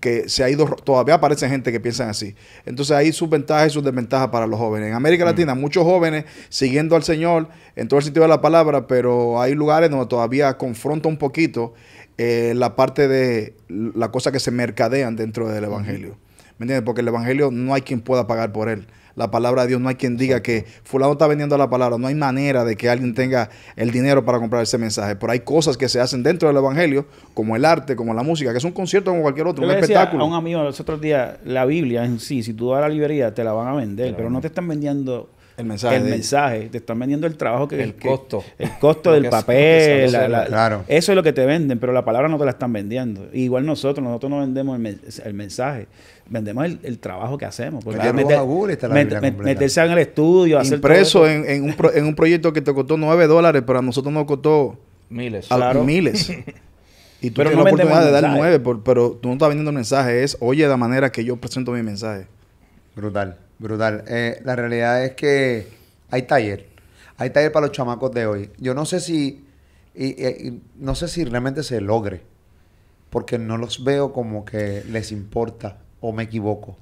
que se ha ido, todavía aparece gente que piensa así. Entonces hay sus ventajas y sus desventajas para los jóvenes. En América mm. Latina, muchos jóvenes siguiendo al Señor en todo el sentido de la palabra, pero hay lugares donde todavía confronta un poquito eh, la parte de la cosa que se mercadean dentro del Evangelio. ¿Me entiendes? Porque el Evangelio no hay quien pueda pagar por él. La palabra de Dios no hay quien diga que fulano está vendiendo la palabra. No hay manera de que alguien tenga el dinero para comprar ese mensaje. Pero hay cosas que se hacen dentro del Evangelio, como el arte, como la música, que es un concierto como cualquier otro, un le decía espectáculo. A un amigo los otros días, la Biblia en sí, si tú vas a la librería, te la van a vender, pero no te están vendiendo el mensaje. El mensaje. Te están vendiendo el trabajo que... El, costo. el costo del papel. claro. Eso es lo que te venden, pero la palabra no te la están vendiendo. igual nosotros, nosotros no vendemos el, mensaje. Vendemos el, trabajo que hacemos. Porque meterse en el estudio, Impreso en, un proyecto que te costó 9 dólares, pero a nosotros nos costó... Miles. Miles. <laughs> Y tú pero no la de dar nueve, pero tú no estás vendiendo mensaje. Es, oye, la manera que yo presento mi mensaje. Brutal. Brutal. Eh, la realidad es que hay taller. Hay taller para los chamacos de hoy. Yo no sé si. no sé si realmente se logre. Porque no los veo como que les importa. O me equivoco.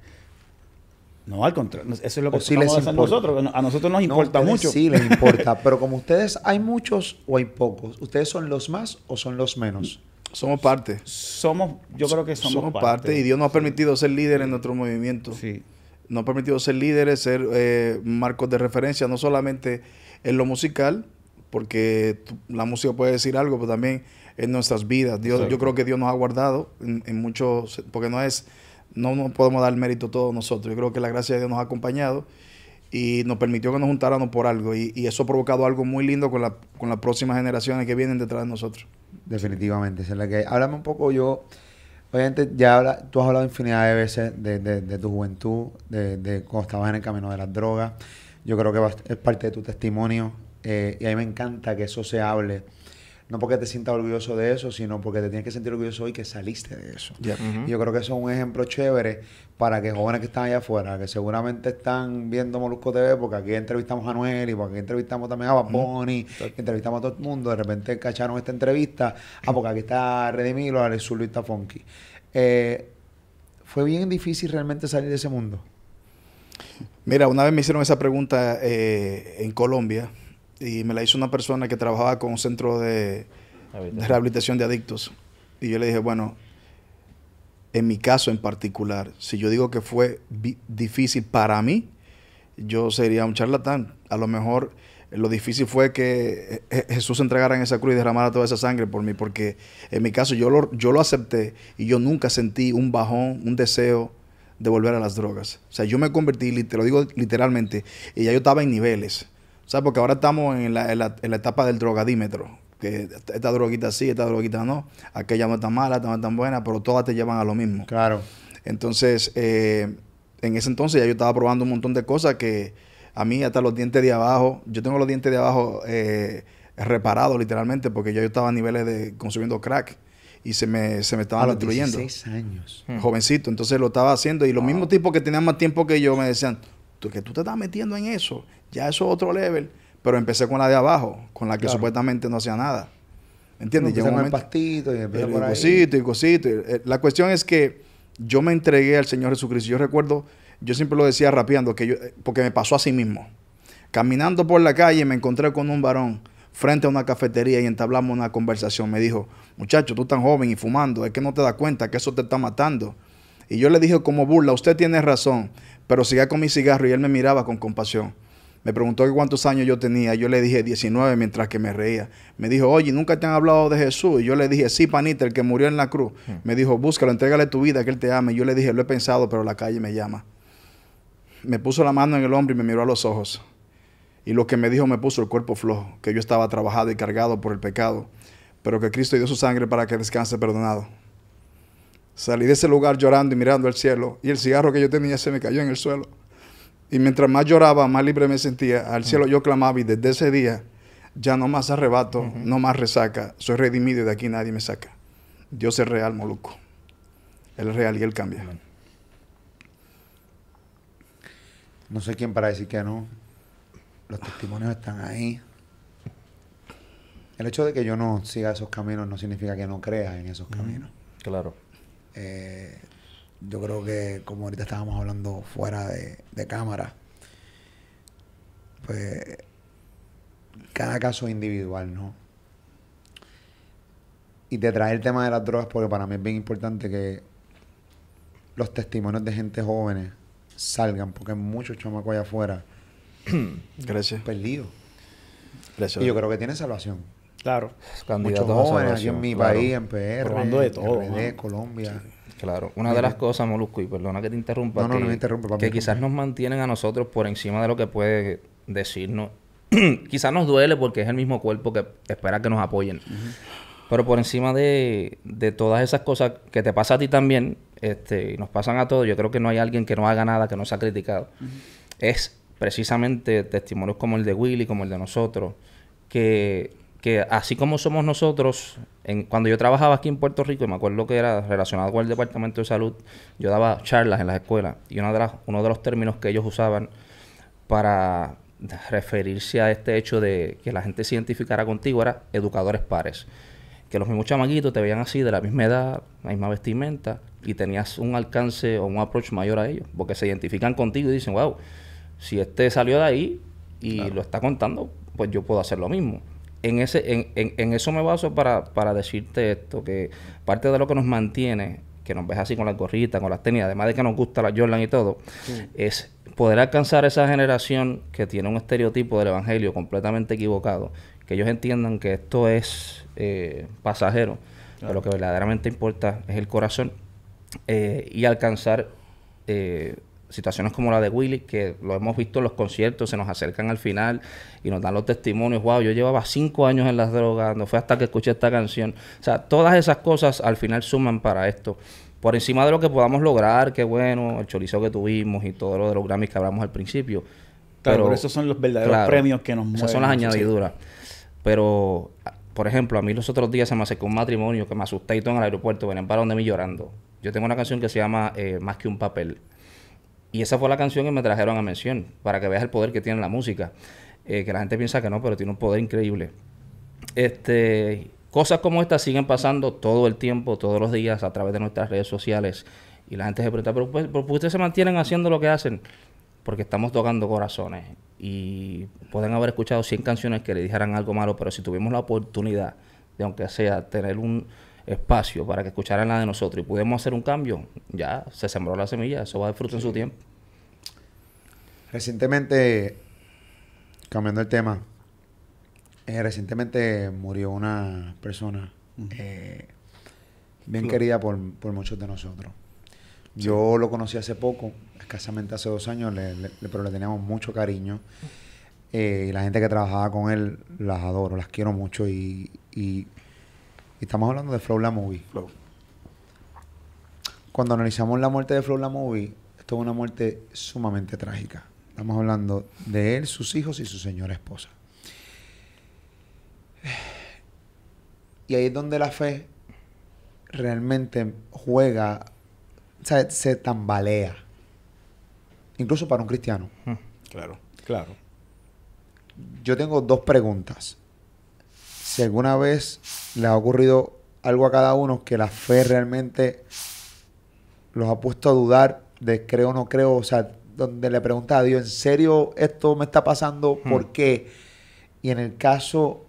No, al contrario. Eso es lo que nos nosotros. A nosotros nos importa mucho. Sí, les importa. <laughs> pero como ustedes, ¿hay muchos o hay pocos? ¿Ustedes son los más o son los menos? Somos parte. Somos, yo creo que somos, somos parte. y Dios nos ha permitido ser líder en nuestro movimiento. Sí nos ha permitido ser líderes, ser eh, marcos de referencia, no solamente en lo musical, porque la música puede decir algo, pero también en nuestras vidas. Dios, yo creo que Dios nos ha guardado en, muchos, porque no es, no nos podemos dar mérito todos nosotros. Yo creo que la gracia de Dios nos ha acompañado y nos permitió que nos juntáramos por algo. Y, eso ha provocado algo muy lindo con, la, con las próximas generaciones que vienen detrás de nosotros. Definitivamente, es la que Háblame un poco yo Obviamente, ya habla, tú has hablado infinidad de veces de, de, tu juventud, de, de, cómo estabas en el camino de las drogas. Yo creo que es parte de tu testimonio eh, y a mí me encanta que eso se hable no porque te sientas orgulloso de eso, sino porque te tienes que sentir orgulloso hoy que saliste de eso. yo creo que eso es un ejemplo chévere para que jóvenes que están allá afuera, que seguramente están viendo Molusco TV, porque aquí entrevistamos a Noel y porque aquí entrevistamos también a Baboni, entrevistamos a todo el mundo, de repente cacharon esta entrevista, ah, porque aquí está Redimilo, Alex Zulu está eh, ¿Fue bien difícil realmente salir de ese mundo? Mira, una vez me hicieron esa pregunta eh, en Colombia, y me la hizo una persona que trabajaba con un centro de, rehabilitación de adictos. Y yo le dije, bueno, en mi caso en particular, si yo digo que fue difícil para mí, yo sería un charlatán. A lo mejor lo difícil fue que eh, Jesús se entregara en esa cruz y derramara toda esa sangre por mí, porque en mi caso yo yo lo acepté y yo nunca sentí un bajón, un deseo de volver a las drogas. O sea, yo me convertí, te lo digo literalmente, y ya yo estaba en niveles. ¿Sabes? porque ahora estamos en la, etapa del drogadímetro que esta droguita sí, esta droguita no, aquella no tan mala, esta no tan buena, pero todas te llevan a lo mismo. Claro. Entonces, eh, en ese entonces ya yo estaba probando un montón de cosas que a mí hasta los dientes de abajo, yo tengo los dientes de abajo eh, reparados literalmente porque ya yo estaba a niveles de consumiendo crack y se me, se me estaban a destruyendo. 16 años. Hmm. Jovencito, entonces lo estaba haciendo y los mismos tipos que tenían más tiempo que yo me decían, tú, que tú te estás metiendo en eso, ya eso es otro level. Pero empecé con la de abajo, con la que supuestamente no hacía nada. ¿Entiendes? Llegó un momento, y cosito y cosito. La cuestión es que yo me entregué al Señor Jesucristo. Yo recuerdo, yo siempre lo decía rapeando, que yo, eh, porque me pasó a sí mismo. Caminando por la calle me encontré con un varón frente a una cafetería y entablamos una conversación. Me dijo, muchacho, tú tan joven y fumando, es que no te das cuenta que eso te está matando. Y yo le dije como burla, usted tiene razón, pero seguía con mi cigarro y él me miraba con compasión. Me preguntó que cuántos años yo tenía. Yo le dije 19 mientras que me reía. Me dijo, oye, ¿nunca te han hablado de Jesús? Y yo le dije, sí, panita, el que murió en la cruz. Hmm. Me dijo, búscalo, entrégale tu vida, que él te ame. Y yo le dije, lo he pensado, pero la calle me llama. Me puso la mano en el hombro y me miró a los ojos. Y lo que me dijo me puso el cuerpo flojo, que yo estaba trabajado y cargado por el pecado, pero que Cristo dio su sangre para que descanse perdonado. Salí de ese lugar llorando y mirando al cielo. Y el cigarro que yo tenía se me cayó en el suelo. Y mientras más lloraba, más libre me sentía. Al cielo yo clamaba y desde ese día ya no más arrebato, no más resaca. Soy redimido y de aquí nadie me saca. Dios es real, Moluco. Él es real y él cambia. No sé quién para decir que no. Los testimonios están ahí. El hecho de que yo no siga esos caminos no significa que no crea en esos caminos. claro. Eh, yo creo que, como ahorita estábamos hablando fuera de, cámara, pues cada caso es individual, ¿no? Y te trae el tema de las drogas porque para mí es bien importante que los testimonios de gente jóvenes salgan, porque hay muchos chamacos allá afuera. <clears throat> Gracias. Perdidos. Y yo creo que tiene salvación. Claro. Muchos jóvenes en mi país, en PR, de en Colombia. Claro, una de las cosas, Molusco, y perdona que te interrumpa, que, quizás nos mantienen a nosotros por encima de lo que puede decirnos. <clears throat> quizás nos duele porque es el mismo cuerpo que espera que nos apoyen. Pero por encima de, todas esas cosas que te pasa a ti también, y este, nos pasan a todos, yo creo que no hay alguien que no haga nada, que no sea criticado. Es precisamente testimonios como el de Willy, como el de nosotros, que que así como somos nosotros, en, cuando yo trabajaba aquí en Puerto Rico, y me acuerdo que era relacionado con el Departamento de Salud, yo daba charlas en las escuelas y uno de los términos que ellos usaban para referirse a este hecho de que la gente se identificara contigo era educadores pares. Que los mismos chamaguitos te veían así, de la misma edad, la misma vestimenta, y tenías un alcance o un approach mayor a ellos, porque se identifican contigo y dicen, wow, si este salió de ahí y lo está contando, pues yo puedo hacer lo mismo en, ese, en, eso me baso para, decirte esto, que parte de lo que nos mantiene que nos ves así con las gorritas, con las tenis, además de que nos gusta la Jordan y todo, es poder alcanzar esa generación que tiene un estereotipo del evangelio completamente equivocado, que ellos entiendan que esto es eh, pasajero, pero lo que verdaderamente importa es el corazón eh, y alcanzar eh, situaciones como la de Willy, que lo hemos visto en los conciertos, se nos acercan al final y nos dan los testimonios, wow, yo llevaba cinco años en las drogas, no fue hasta que escuché esta canción. O sea, todas esas cosas al final suman para esto. Por encima de lo que podamos lograr, qué bueno, el chorizo que tuvimos y todo lo de los Grammys que hablamos al principio. Claro, pero, esos son los verdaderos premios que nos mueven. Esas son las añadiduras. Pero, por ejemplo, a mí los otros días se me acercó un matrimonio que me asusté y todo en el aeropuerto, venían para donde mí llorando. Yo tengo una canción que se llama eh, Más que un papel. Y esa fue la canción que me trajeron a mención, para que veas el poder que tiene la música. Eh, que la gente piensa que no, pero tiene un poder increíble. Este, cosas como estas siguen pasando todo el tiempo, todos los días, a través de nuestras redes sociales. Y la gente se pregunta, pues, ¿por qué ustedes se mantienen haciendo lo que hacen? Porque estamos tocando corazones. Y pueden haber escuchado 100 canciones que le dijeran algo malo, pero si tuvimos la oportunidad de, aunque sea, tener un, espacio para que escucharan la de nosotros y pudimos hacer un cambio, ya se sembró la semilla, eso va a dar fruto en su tiempo. Recientemente, cambiando el tema, eh, recientemente murió una persona eh, bien querida por, muchos de nosotros. Yo lo conocí hace poco, escasamente hace dos años, pero le teníamos mucho cariño. Eh, y la gente que trabajaba con él, las adoro, las quiero mucho y y estamos hablando de Flow La Cuando analizamos la muerte de Flow La esto es una muerte sumamente trágica. Estamos hablando de él, sus hijos y su señora esposa. Y ahí es donde la fe realmente juega, se tambalea. Incluso para un cristiano. Hmm, claro, claro. Yo tengo dos preguntas si alguna vez le ha ocurrido algo a cada uno que la fe realmente los ha puesto a dudar de creo o no creo, o sea, donde le pregunta a Dios, ¿en serio esto me está pasando? Hmm. ¿Por qué? Y en el caso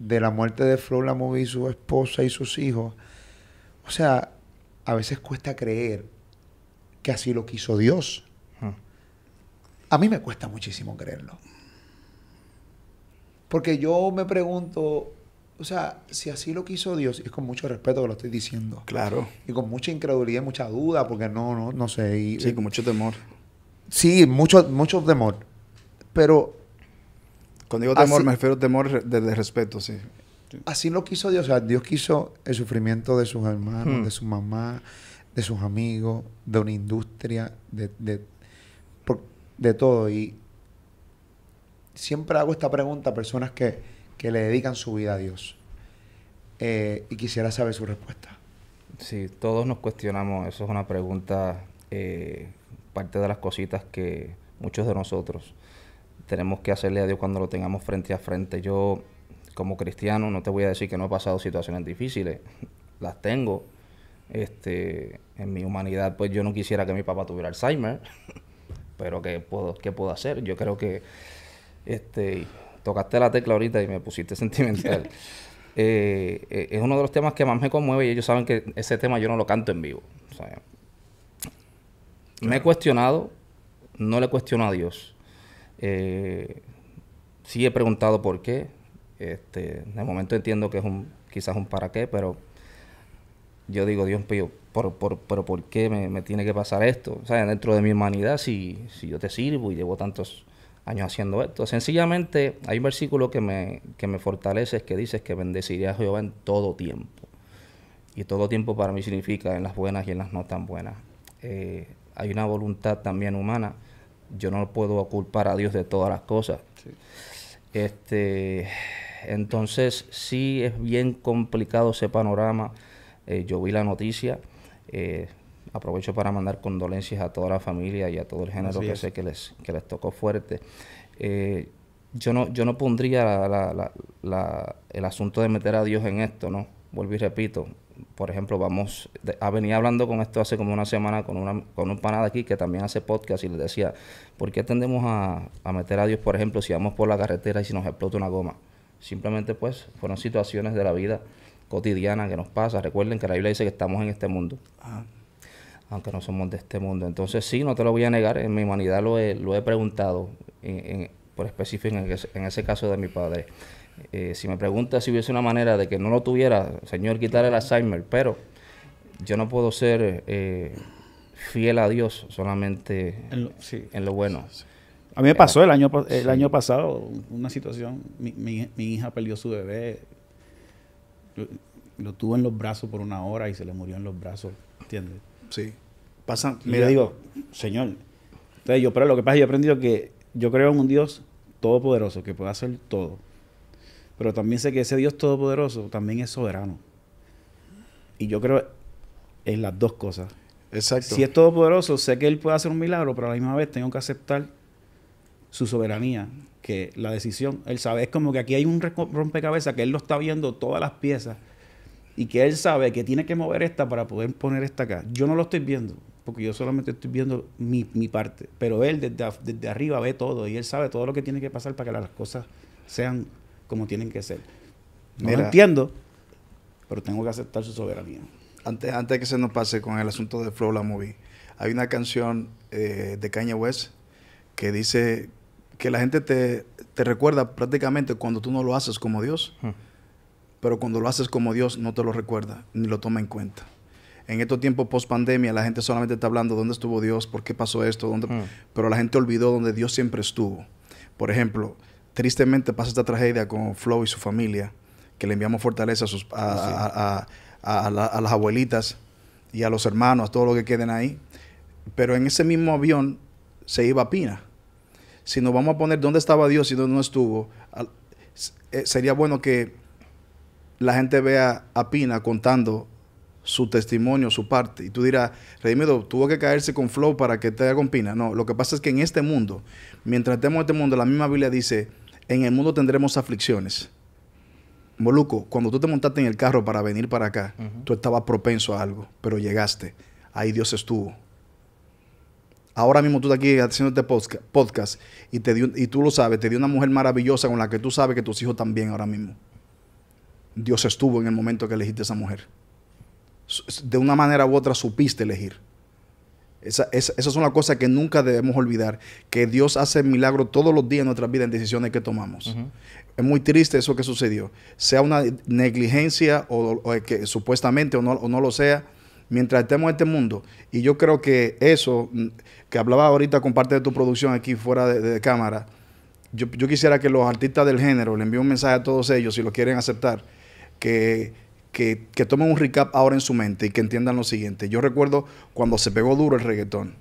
de la muerte de Flor murió su esposa y sus hijos, o sea, a veces cuesta creer que así lo quiso Dios. Hmm. A mí me cuesta muchísimo creerlo. Porque yo me pregunto, o sea, si así lo quiso Dios, y es con mucho respeto que lo estoy diciendo. Claro. Y con mucha incredulidad, mucha duda, porque no, no, no sé. sí, eh, con mucho temor. Sí, mucho, mucho temor. Pero. Cuando digo temor, me refiero a temor de, respeto, sí. Así lo quiso Dios. O sea, Dios quiso el sufrimiento de sus hermanos, hmm. de su mamá, de sus amigos, de una industria, de, de, de todo. Y siempre hago esta pregunta a personas que, le dedican su vida a Dios. Eh, y quisiera saber su respuesta. Sí, todos nos cuestionamos. Eso es una pregunta, eh, parte de las cositas que muchos de nosotros tenemos que hacerle a Dios cuando lo tengamos frente a frente. Yo, como cristiano, no te voy a decir que no he pasado situaciones difíciles. Las tengo. Este, en mi humanidad, pues yo no quisiera que mi papá tuviera Alzheimer, <laughs> pero ¿qué puedo, qué puedo hacer? Yo creo que este, tocaste la tecla ahorita y me pusiste <laughs> sentimental. <laughs> Eh, eh, es uno de los temas que más me conmueve y ellos saben que ese tema yo no lo canto en vivo. me he cuestionado, no le cuestiono a Dios. Eh, sí he preguntado por qué. Este, de momento entiendo que es un, quizás un para qué, pero yo digo, Dios mío, ¿por, pero ¿por qué me, tiene que pasar esto? O sea, dentro de mi humanidad, si yo te sirvo y llevo tantos años haciendo esto. Sencillamente hay un versículo que me, que me fortalece, que dice que bendeciría a Jehová en todo tiempo. Y todo tiempo para mí significa en las buenas y en las no tan buenas. Eh, hay una voluntad también humana. Yo no puedo culpar a Dios de todas las cosas. Este, entonces sí es bien complicado ese panorama. Eh, yo vi la noticia. Eh, Aprovecho para mandar condolencias a toda la familia y a todo el género que sé que les, que les tocó fuerte. Eh, yo no, yo no pondría el asunto de meter a Dios en esto, ¿no? Vuelvo y repito. Por ejemplo, vamos a venir hablando con esto hace como una semana con, una, con un panada aquí que también hace podcast y le decía, ¿por qué tendemos a, meter a Dios, por ejemplo, si vamos por la carretera y si nos explota una goma? Simplemente, pues, fueron situaciones de la vida cotidiana que nos pasa. Recuerden que la Biblia dice que estamos en este mundo. Ah aunque no somos de este mundo. Entonces sí, no te lo voy a negar, en mi humanidad lo he, lo he preguntado, por específico en, ese caso de mi padre. Eh, si me pregunta si hubiese una manera de que no lo tuviera, señor, quitar el Alzheimer, pero yo no puedo ser eh, fiel a Dios solamente en lo, bueno. A mí me pasó el año, el año pasado una situación, mi, mi, hija perdió su bebé, lo tuvo en los brazos por una hora y se le murió en los brazos, ¿entiendes? Sí. Pasa... mira. digo, Señor. Entonces yo, pero lo que pasa es yo he aprendido que yo creo en un Dios todopoderoso que puede hacer todo. Pero también sé que ese Dios todopoderoso también es soberano. Y yo creo en las dos cosas. Exacto. Si es todopoderoso, sé que Él puede hacer un milagro, pero a la misma vez tengo que aceptar su soberanía, que la decisión, Él sabe, es como que aquí hay un rompecabezas que Él lo está viendo todas las piezas y que él sabe que tiene que mover esta para poder poner esta acá. Yo no lo estoy viendo, porque yo solamente estoy viendo mi, parte, pero él desde, arriba ve todo y él sabe todo lo que tiene que pasar para que las cosas sean como tienen que ser. No lo entiendo, pero tengo que aceptar su soberanía. Antes, antes que se nos pase con el asunto de Flow La Movie, hay una canción eh, de Kanye West que dice que la gente te, te recuerda prácticamente cuando tú no lo haces como Dios. Hmm pero cuando lo haces como Dios no te lo recuerda ni lo toma en cuenta. En estos tiempos post pandemia la gente solamente está hablando dónde estuvo Dios, por qué pasó esto, dónde... Mm. pero la gente olvidó dónde Dios siempre estuvo. Por ejemplo, tristemente pasa esta tragedia con Flo y su familia, que le enviamos fortaleza a, sus, a, ah, a, las abuelitas y a los hermanos, a todos los que queden ahí. Pero en ese mismo avión se iba a Pina. Si nos vamos a poner dónde estaba Dios y dónde no estuvo, eh, sería bueno que la gente vea a Pina contando su testimonio, su parte. Y tú dirás, Redimido, tuvo que caerse con Flow para que te haga con Pina. No, lo que pasa es que en este mundo, mientras estemos en este mundo, la misma Biblia dice, en el mundo tendremos aflicciones. Moluco, cuando tú te montaste en el carro para venir para acá, tú estabas propenso a algo, pero llegaste. Ahí Dios estuvo. Ahora mismo tú estás aquí haciendo este podcast, y, te y tú lo sabes, te dio una mujer maravillosa con la que tú sabes que tus hijos también ahora mismo. Dios estuvo en el momento que elegiste a esa mujer. De una manera u otra supiste elegir. Esa, es una cosa que nunca debemos olvidar, que Dios hace milagros todos los días en nuestras vidas en decisiones que tomamos. Es muy triste eso que sucedió, sea una negligencia o, que supuestamente o no, lo sea, mientras estemos en este mundo. Y yo creo que eso mm, que hablaba ahorita con parte de tu producción aquí fuera de, cámara, yo, yo, quisiera que los artistas del género le envíen un mensaje a todos ellos si lo quieren aceptar que, tomen un recap ahora en su mente y que entiendan lo siguiente. Yo recuerdo cuando se pegó duro el reggaetón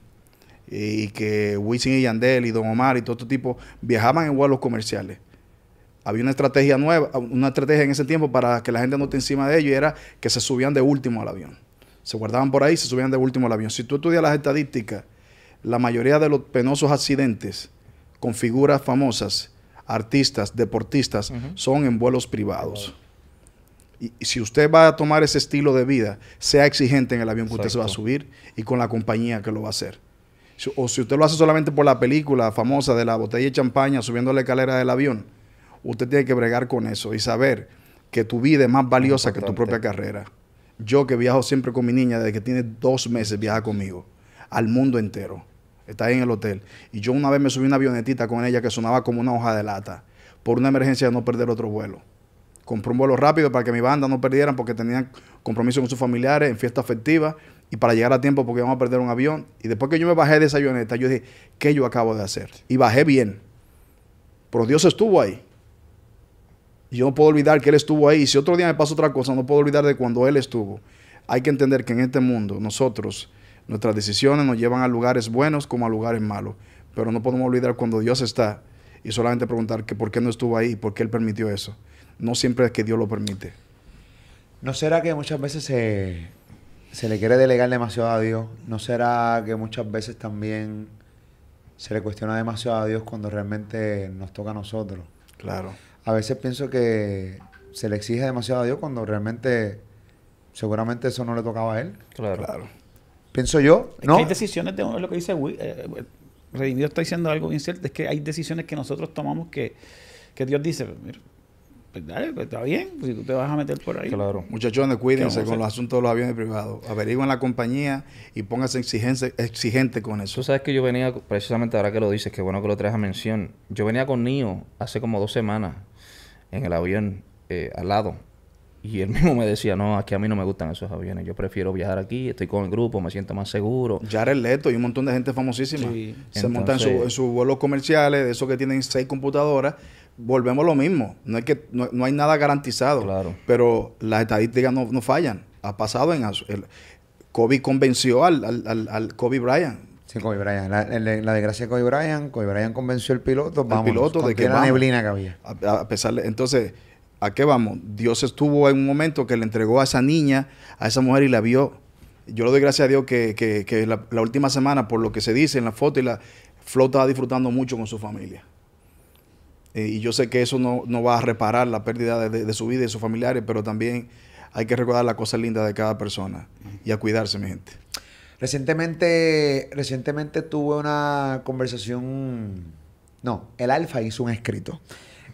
y que Wisin y Yandel y Don Omar y todo este tipo viajaban en vuelos comerciales. Había una estrategia nueva, una estrategia en ese tiempo para que la gente no esté encima de ellos y era que se subían de último al avión. Se guardaban por ahí se subían de último al avión. Si tú estudias las estadísticas, la mayoría de los penosos accidentes con figuras famosas, artistas, deportistas, son en vuelos privados. Y, si usted va a tomar ese estilo de vida, sea exigente en el avión que usted se va a subir y con la compañía que lo va a hacer. O si usted lo hace solamente por la película famosa de la botella de champaña subiendo la escalera del avión, usted tiene que bregar con eso y saber que tu vida es más valiosa que tu propia carrera. Yo que viajo siempre con mi niña, desde que tiene dos meses viaja conmigo, al mundo entero. Está en el hotel. Y yo una vez me subí una avionetita con ella que sonaba como una hoja de lata, por una emergencia de no perder otro vuelo. Compró un vuelo rápido para que mi banda no perdieran porque tenían compromiso con sus familiares en fiesta afectiva y para llegar a tiempo porque íbamos a perder un avión. Y después que yo me bajé de esa avioneta, yo dije, ¿qué yo acabo de hacer? Y bajé bien. Pero Dios estuvo ahí. yo no puedo olvidar que Él estuvo ahí. Y si otro día me pasa otra cosa, no puedo olvidar de cuando Él estuvo. Hay que entender que en este mundo nosotros, nuestras decisiones nos llevan a lugares buenos como a lugares malos. Pero no podemos olvidar cuando Dios está y solamente preguntar que por qué no estuvo ahí, por qué Él permitió eso no siempre es que Dios lo permite. ¿No será que muchas veces se, le quiere delegar demasiado a Dios? ¿No será que muchas veces también se le cuestiona demasiado a Dios cuando realmente nos toca a nosotros? Claro. A veces pienso que se le exige demasiado a Dios cuando realmente seguramente eso no le tocaba a él. Claro. Pienso yo, ¿no? hay decisiones, de, lo que dice Will, eh, eh, Redimido está diciendo algo bien es que hay decisiones que nosotros tomamos que, Dios dice, mira, pues pues está bien, si tú te vas a meter por ahí. Claro. Muchachones, cuídense con los asuntos de los aviones privados. en la compañía y pónganse exigente, exigente con eso. Tú sabes que yo venía, precisamente ahora que lo dices, que bueno que lo traes a mención. Yo venía con Nio hace como dos semanas en el avión eh, al lado. Y él <laughs> mismo me decía, no, aquí a mí no me gustan esos aviones. Yo prefiero viajar aquí, estoy con el grupo, me siento más seguro. Jared Leto y un montón de gente famosísima. Se montan en sus vuelos comerciales, de esos que tienen seis computadoras volvemos lo mismo. No, es que, no, hay nada garantizado. Pero las estadísticas no, no fallan. Ha pasado en... El, Kobe convenció al, al, al Kobe Bryant. Sí, Kobe Bryant. La, desgracia de Kobe Bryant, Kobe Bryant convenció al piloto, vamos, piloto de que la neblina había. A, entonces, ¿a qué vamos? Dios estuvo en un momento que le entregó a esa niña, a esa mujer y la vio. Yo le doy gracias a Dios que, la, última semana, por lo que se dice en la foto, y la Flo estaba disfrutando mucho con su familia. Eh, y yo sé que eso no, va a reparar la pérdida de, su vida y de sus familiares, pero también hay que recordar la cosa linda de cada persona y a cuidarse, mi gente. Recientemente, recientemente tuve una conversación. No, el Alfa hizo un escrito.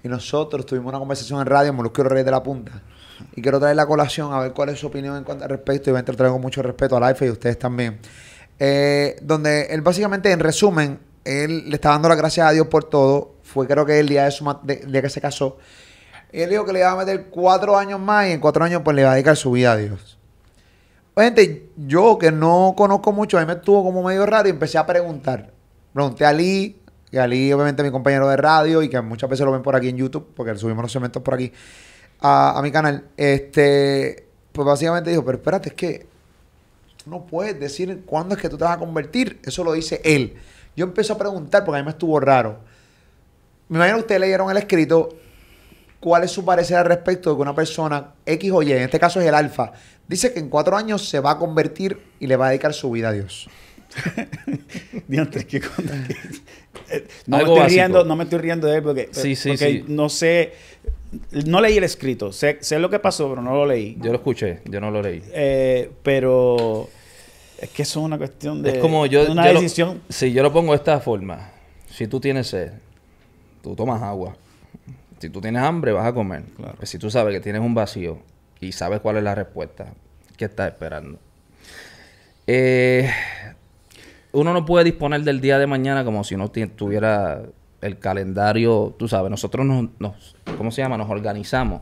Y nosotros tuvimos una conversación en radio, quiero reír de la Punta. Y quiero traer la colación a ver cuál es su opinión en cuanto al respecto. Y entrar traigo mucho respeto al Alfa y a ustedes también. Eh, donde él básicamente, en resumen, él le está dando las gracias a Dios por todo fue creo que el día de, de, que se casó. él dijo que le iba a meter cuatro años más y en cuatro años pues le iba a dedicar su vida a Dios. Gente, yo que no conozco mucho, a mí me estuvo como medio raro y empecé a preguntar. Pregunté a Ali, a Ali obviamente mi compañero de radio y que muchas veces lo ven por aquí en YouTube, porque subimos los segmentos por aquí a, mi canal. Este, pues básicamente dijo, pero espérate, es que no puedes decir cuándo es que tú te vas a convertir. Eso lo dice él. Yo empecé a preguntar porque a mí me estuvo raro me imagino que ustedes leyeron el escrito. ¿Cuál es su parecer al respecto de que una persona X o Y, en este caso es el alfa, dice que en cuatro años se va a convertir y le va a dedicar su vida a Dios? <laughs> Eh, no, me estoy riendo, no me estoy riendo de él porque, eh, no sé, no leí el escrito, sé, lo que pasó, pero no lo leí. Yo lo escuché, yo no lo leí. Eh, pero es que eso es una cuestión de... Es como yo... Una decisión. sí, yo lo pongo de esta forma. Si tú tienes sed tú tomas agua. Si tú tienes hambre, vas a comer. Pero pues si tú sabes que tienes un vacío y sabes cuál es la respuesta, ¿qué estás esperando? Eh, uno no puede disponer del día de mañana como si no tuviera el calendario, tú sabes, nosotros nos, nos, ¿cómo se llama? Nos organizamos,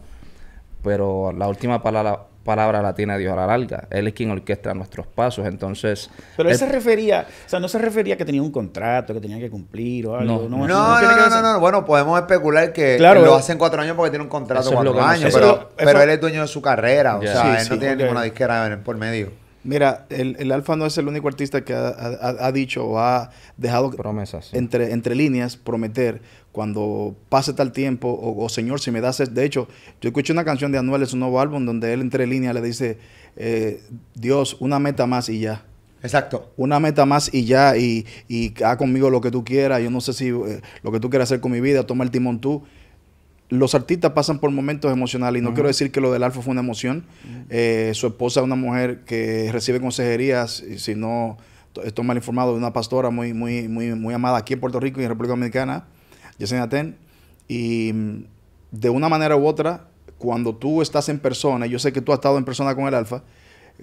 pero la última palabra, palabra latina de Dios a la larga. Él es quien orquestra nuestros pasos. Entonces. Pero él, se refería, o sea, no se refería que tenía un contrato, que tenía que cumplir o algo. No, no, no, no, Bueno, podemos especular que claro, lo hacen cuatro años porque tiene un contrato cuatro años. Pero, él es dueño de su carrera. O sea, él no tiene ninguna disquera por medio. Mira, el, el, Alfa no es el único artista que ha, dicho o ha dejado promesas entre, entre líneas prometer cuando pase tal tiempo o, Señor, si me das... De hecho, yo escuché una canción de Anuel, es un nuevo álbum, donde él entre líneas le dice, eh, Dios, una meta más y ya. Exacto. Una meta más y ya, y, y haz conmigo lo que tú quieras, yo no sé si eh, lo que tú quieras hacer con mi vida, toma el timón tú los artistas pasan por momentos emocionales y no quiero decir que lo del Alfa fue una emoción. Eh, su esposa es una mujer que recibe consejerías, si no estoy mal informado, de una pastora muy, muy, muy, muy amada aquí en Puerto Rico y en República Dominicana, Yesenia Ten. Y mm, de una manera u otra, cuando tú estás en persona, yo sé que tú has estado en persona con el Alfa,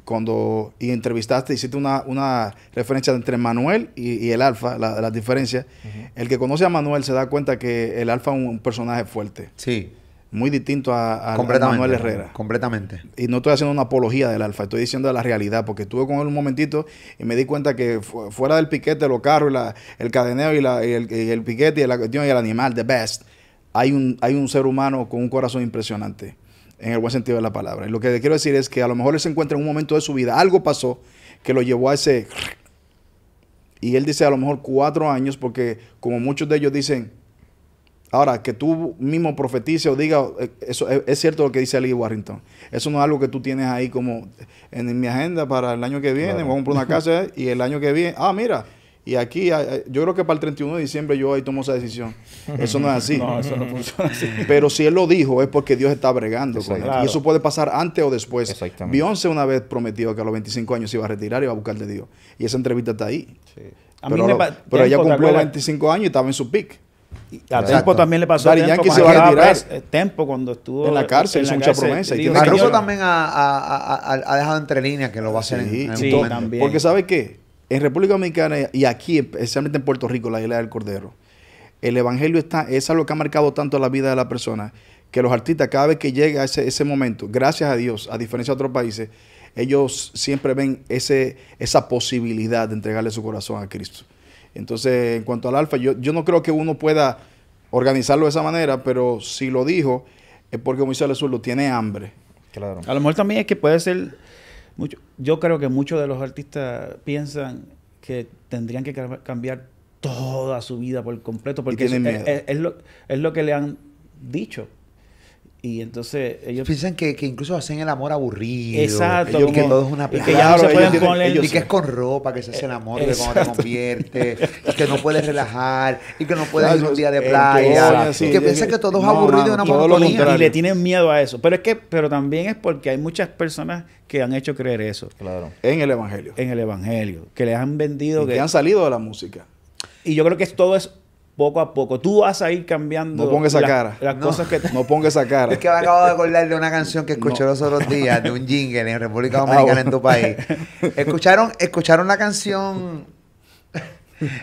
cuando y entrevistaste, hiciste una, una referencia entre Manuel y, el Alfa, las la diferencias. El que conoce a Manuel se da cuenta que el Alfa es un, personaje fuerte. Sí. Muy distinto a, Manuel Herrera. Completamente. Y no estoy haciendo una apología del Alfa, estoy diciendo la realidad, porque estuve con él un momentito y me di cuenta que fuera del piquete, los carros, el cadeneo y, el, el piquete y la y el animal, the best, hay un, hay un ser humano con un corazón impresionante en el buen sentido de la palabra. Y lo que quiero decir es que a lo mejor él se encuentra en un momento de su vida, algo pasó que lo llevó a ese... Y él dice a lo mejor cuatro años, porque como muchos de ellos dicen, ahora que tú mismo profetices o digas, eh, eso eh, es, cierto lo que dice Lee Warrington, eso no es algo que tú tienes ahí como en, mi agenda para el año que viene, voy a comprar una casa <laughs> y el año que viene, ah, mira, y aquí, yo creo que para el 31 de diciembre yo ahí tomo esa decisión. Eso no es así. <laughs> no, eso no funciona así. Pero si él lo dijo es porque Dios está bregando Y eso puede pasar antes o después. Exactamente. una vez prometió que a los 25 años se iba a retirar y iba a buscar de Dios. Y esa entrevista está ahí. pero, ella cumplió 25 años y estaba en su pick. a Tempo también le pasó. que se va a retirar. cuando estuvo en la cárcel, hizo mucha promesa. Y también ha, dejado entre líneas que lo va a hacer en, un Porque ¿sabe qué? en República Dominicana y aquí, especialmente en Puerto Rico, la isla del Cordero, el Evangelio está, es algo que ha marcado tanto la vida de la persona, que los artistas cada vez que llega ese, ese momento, gracias a Dios, a diferencia de otros países, ellos siempre ven ese, esa posibilidad de entregarle su corazón a Cristo. Entonces, en cuanto al alfa, yo, yo no creo que uno pueda organizarlo de esa manera, pero si lo dijo, es porque Moisés Jesús lo tiene hambre. Claro. A lo mejor también es que puede ser yo creo que muchos de los artistas piensan que tendrían que cambiar toda su vida por completo, porque es, lo, es lo que le han dicho. Y entonces ellos... Piensan que, que, incluso hacen el amor aburrido. Exacto. y que todo es una película. Y que se pueden Y que es con ropa que se hace el amor de cuando te convierte, y que no puedes relajar. Y que no puedes ir un día de playa. y que piensan que todo es aburrido y una monotonía. Y le tienen miedo a eso. Pero es que... Pero también es porque hay muchas personas que han hecho creer eso. Claro. En el evangelio. En el evangelio. Que les han vendido... que, que han salido de la música. Y yo creo que todo es poco a poco. Tú vas a ir cambiando. No ponga esa las, cara. cosas que. <laughs> No ponga esa cara. Es que me acabo de acordar de una canción que escuché los otros días, de un jingle en República <laughs> ah, Dominicana, en tu país. Escucharon, escucharon la canción.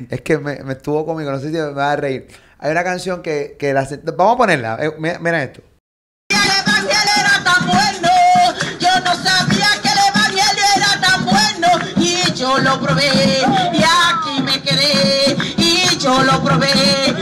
es que me, estuvo conmigo. no sé si me va a reír. Hay una canción que, la. Vamos a ponerla. Eh, mira, esto. Yo no sabía que el evangelio era tan bueno y yo lo probé. lo probé.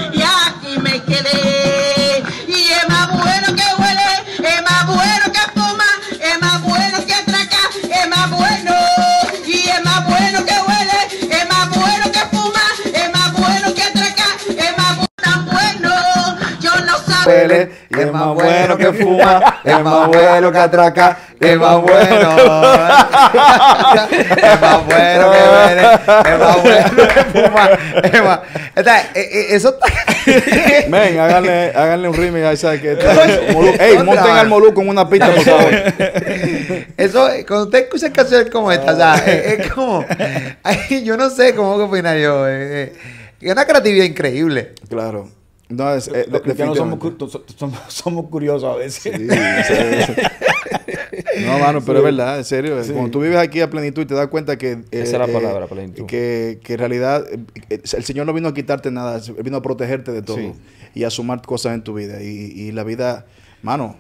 Y es más bueno que fuma, <laughs> <laughs> es más bueno que atraca, es más bueno. Es más bueno que bebe, es más bueno que fuma, es más. E, eso está. <laughs> Men, háganle, háganle un remix a esa que Ey, monten al Moluco en una pista, por favor. Eso, cuando usted escucha canciones como esta, o sea, oh. es, como. yo no sé cómo opinar yo. Eh, eh. Es una creatividad increíble. Claro. No, es, los somos, somos, curiosos a veces. <laughs> no, mano, pero es verdad, en serio. Cuando tú vives aquí a plenitud y te das cuenta que... Eh, Esa es la eh, palabra, plenitud. Que, en realidad eh, el Señor no vino a quitarte nada, vino a protegerte de todo y a sumar cosas en tu vida. Y, y la vida, mano,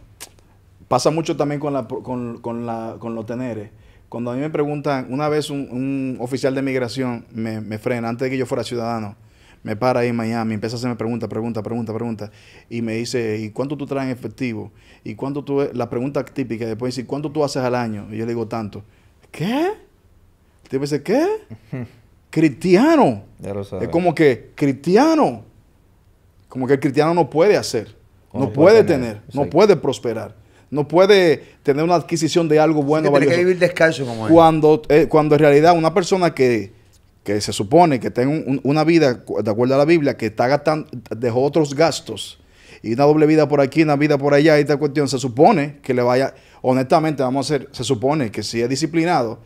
pasa mucho también con, la, con, la, con los teneres. Cuando a mí me preguntan, una vez un, un oficial de migración me, me frena antes de que yo fuera ciudadano me para ahí en Miami, empieza a hacerme pregunta, pregunta, pregunta, pregunta. Y me dice, ¿y cuánto tú traes en efectivo? ¿Y cuánto tú, la pregunta típica después dice, ¿cuánto tú haces al año? Y yo le digo tanto. ¿Qué? El tipo dice, ¿qué? <laughs> cristiano. Es como que cristiano. Como que el cristiano no puede hacer, no, puede tener, no puede prosperar no puede tener una adquisición de algo bueno. Tiene que vivir descalzo como él. Cuando, eh, cuando en realidad una persona que que se supone que tenga una vida, de acuerdo a la Biblia, que está gastando, dejó otros gastos y una doble vida por aquí, una vida por allá, y esta cuestión se supone que le vaya, honestamente, vamos a hacer, se supone que si es disciplinado,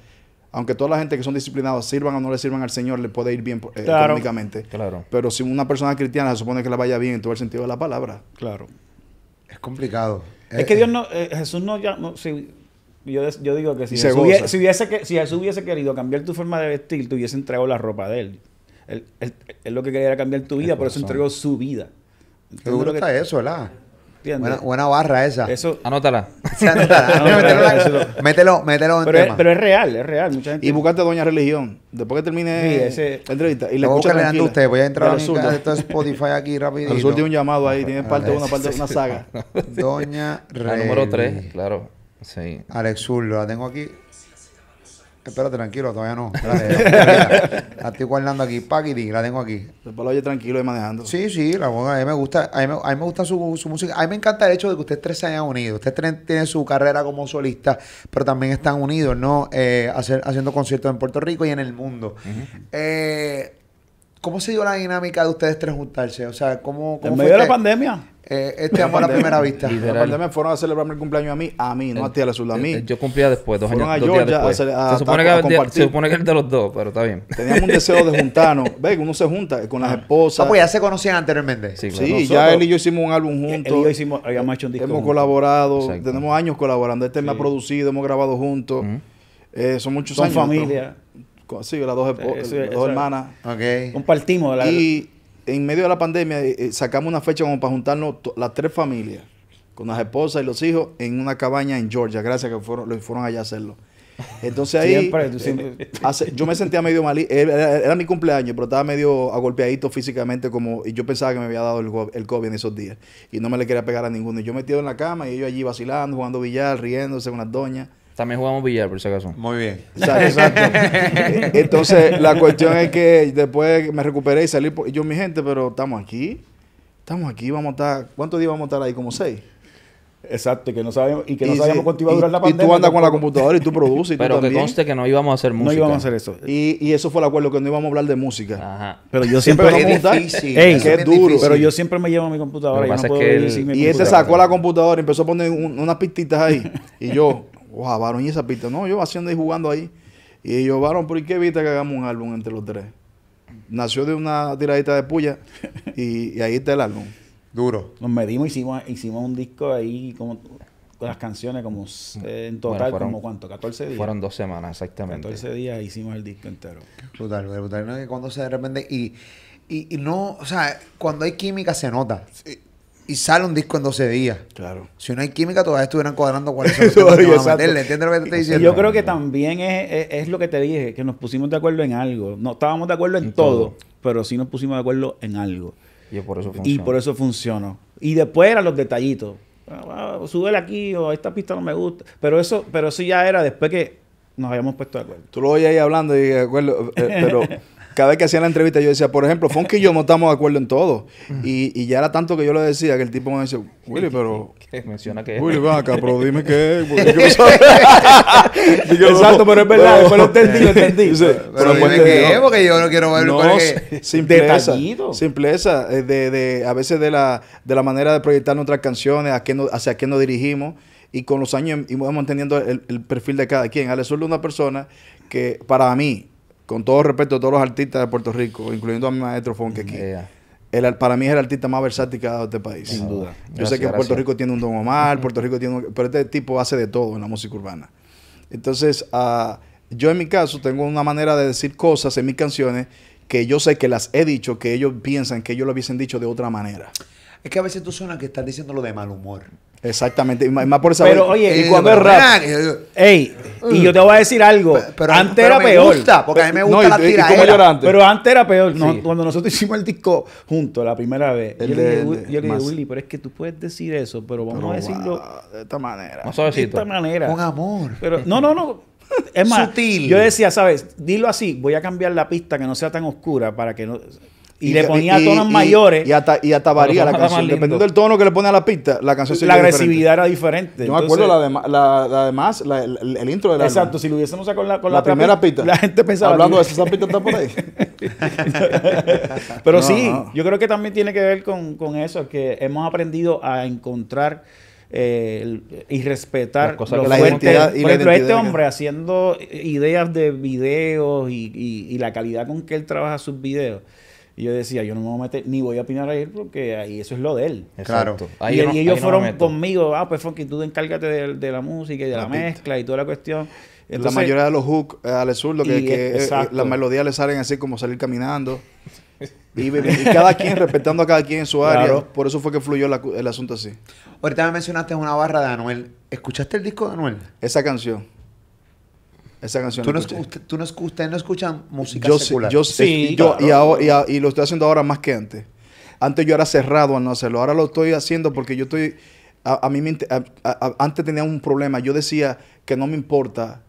aunque toda la gente que son disciplinados sirvan o no le sirvan al Señor, le puede ir bien eh, económicamente. Claro. Pero si una persona cristiana se supone que le vaya bien en todo el sentido de la palabra. Claro. Es complicado. Es que eh, Dios eh. no, Jesús no, ya, no yo, yo digo que si Jesús, hubiese, si, hubiese si hubiese querido cambiar tu forma de vestir, te hubiese entregado la ropa de él. Él, lo que quería era cambiar tu vida, por eso entregó su vida. Seguro que está eso, ¿verdad? Buena, buena, barra esa. Eso, anótala. <laughs> anótala. <laughs> mételo, mételo, en pero tema. Es, pero es real, es real. Mucha gente... Y Doña Religión. Después que termine ese... la entrevista. Y le voy a usted. Voy a entrar a mi de Spotify aquí rapidito. Resulta un llamado ahí. Tiene ah, parte ah, una parte de una saga. Doña Religión. número 3, claro. Sí. Alex Urlo, la tengo aquí. Espérate, tranquilo, todavía no. <laughs> la estoy guardando aquí. Paquiti, la tengo aquí. Después lo oye tranquilo y manejando. Sí, sí, la a mí me gusta, a mí a mí me gusta su, música. A mí me encanta el hecho de que ustedes tres se hayan unido. Ustedes tres tienen su carrera como solista, pero también están unidos, ¿no? Eh, haciendo conciertos en Puerto Rico y en el mundo. eh, ¿Cómo se dio la dinámica de ustedes tres juntarse? O sea, ¿cómo, cómo en medio de la pandemia. Eh, este amor a primera vista. En la pandemia fueron a celebrarme el cumpleaños a mí, a mí, no a ti, a la sur, a mí. yo cumplía después, dos años. días después. A, se, supone que se, supone que el de los dos, pero está bien. Teníamos un deseo de juntarnos. <laughs> Ve, uno se junta con las ah. esposas. Ah, pues ya se conocían anteriormente. Sí, sí ya él y yo hicimos un álbum juntos. Él y yo hicimos, habíamos hecho un disco. Hemos colaborado, tenemos años colaborando. Este me ha producido, hemos grabado juntos. Eh, son muchos años. Son familia. Sí, las dos, las dos hermanas. Compartimos. y en medio de la pandemia eh, eh, sacamos una fecha como para juntarnos las tres familias, con las esposas y los hijos, en una cabaña en Georgia. Gracias que fueron, lo fueron allá a hacerlo. Entonces ahí. Siempre, eh, yo me sentía medio mal. Era, mi cumpleaños, pero estaba medio agolpeadito físicamente, como. Y yo pensaba que me había dado el, COVID en esos días. Y no me le quería pegar a ninguno. Y yo metido en la cama y ellos allí vacilando, jugando billar, riéndose con las doñas. También jugamos billar, por si acaso. Muy bien. Exacto, <laughs> Entonces, la cuestión es que después me recuperé y salí. yo Yo, mi gente, pero estamos aquí. Estamos aquí, vamos a estar. ¿Cuántos días vamos a estar ahí? Como seis. Exacto, que no sabíamos, y que no sabíamos cuánto iba a durar la pandemia. Y tú andas con la computadora y tú produces. pero que conste que no íbamos a hacer música. No íbamos a hacer eso. Y, eso fue el acuerdo, que no íbamos a hablar de música. Ajá. Pero yo siempre. es difícil. que es duro. Pero yo siempre me llevo mi computadora. y, y este sacó la computadora y empezó a poner unas pistitas ahí. y yo, <laughs> ojalá varón, y esa pista. No, yo haciendo y jugando ahí. Y yo, varón, ¿por qué viste que hagamos un álbum entre los tres? Nació de una tiradita de puya y, ahí está el álbum. Duro. Nos medimos, hicimos, hicimos un disco ahí con las canciones como eh, en total como cuánto, 14 días. Fueron dos semanas exactamente. 14 días hicimos el disco entero. Brutal, cuando se de repente y, no, o sea, cuando hay química se nota y sale un disco en 12 días. Claro. Si no hay química, todavía estuvieran cuadrando cuáles son los <laughs> temas que a ¿Entiendes lo que te estoy diciendo? Yo creo que también es, lo que te dije, que nos pusimos de acuerdo en algo. No estábamos de acuerdo en, todo, pero sí nos pusimos de acuerdo en algo. Y por eso funcionó. Y por eso funcionó. Y después eran los detallitos. Ah, ah, sube aquí o esta pista no me gusta. Pero eso, pero eso ya era después que nos habíamos puesto de acuerdo. Tú lo oyes ahí hablando y de acuerdo, eh, pero... <laughs> cada vez que hacía la entrevista yo decía, por ejemplo, Fonky y yo no estamos de acuerdo en todo. Y, y ya era tanto que yo le decía que el tipo me decía, Willy, pero... <laughs> ¿Qué? Menciona que... Willy, ven acá, pero dime qué. Porque yo <laughs> <laughs> Exacto, pero es verdad, Pero lo entendí, lo entendí. Pero, pero dime qué es, porque yo no quiero ver no, simpleza, simpleza eh, de, de, a veces de la, de la manera de proyectar nuestras canciones, a qué hacia qué nos dirigimos y con los años y vamos entendiendo el, perfil de cada quien. Alex es una persona que para mí con todo respeto a todos los artistas de Puerto Rico, incluyendo a mi maestro Fonke aquí. El, para mí es el artista más versátil que ha dado este país. Sin duda. Yo sé que Puerto Rico tiene un Don Omar, Puerto Rico tiene Pero este tipo hace de todo en la música urbana. Entonces, ah, yo en mi caso tengo una manera de decir cosas en mis canciones que yo sé que las he dicho, que ellos piensan que ellos lo hubiesen dicho de otra manera. Es que a veces tú suenas que estás diciéndolo de mal humor. Exactamente, es más por saber. Pero oye, y, eh, cuando es rap. Eh, ey, y mm. yo te voy a decir algo. Pero, antes era me peor. Gusta, porque a mí me gusta la tiraera. Pero antes era peor. cuando nosotros <laughs> hicimos el disco juntos la primera vez, yo, le dije, Willy, pero es que tú puedes decir eso, pero vamos a decirlo de esta manera. decirlo. De esta manera. Con amor. no, no, no. Es más, Sutil. yo decía, ¿sabes? Dilo así, voy a cambiar la pista que no sea tan oscura para que no. Y, le ponía tonos mayores. Y hasta, y varía la canción. Dependiendo del tono que le pone a la pista, la canción La agresividad era diferente. Yo me acuerdo la, de, la, la demás, el, intro de la. Exacto, si lo hubiésemos con la, con la, primera pista, La gente pensaba. Hablando de esa pista está por ahí. <laughs> Pero sí, yo creo que también tiene que ver con, eso, que hemos aprendido a encontrar. Eh, y respetar cosas la identidad, y Por ejemplo, este hombre haciendo ideas de videos y, la calidad con que él trabaja sus videos. Y yo decía, yo no me voy a meter, ni voy a opinar a él porque ahí eso es lo de él. Claro. y, ellos fueron conmigo, ah, pues Funky, tú te encárgate de, la música y de la, mezcla y toda la cuestión. la mayoría de los hooks eh, al sur, que, eh, las melodías le salen así como salir caminando. Y, cada quien respetando a cada quien en su área. Por eso fue que fluyó el asunto así. Ahorita me mencionaste una barra de Anuel. ¿Escuchaste el disco de Anuel? Esa canción. Esa canción. ¿Tú no, no, ustedes no escuchan música yo secular. yo sí, y, y, lo estoy haciendo ahora más que antes. Antes yo era cerrado al no hacerlo. Ahora lo estoy haciendo porque yo estoy. A, antes tenía un problema. Yo decía que no me importa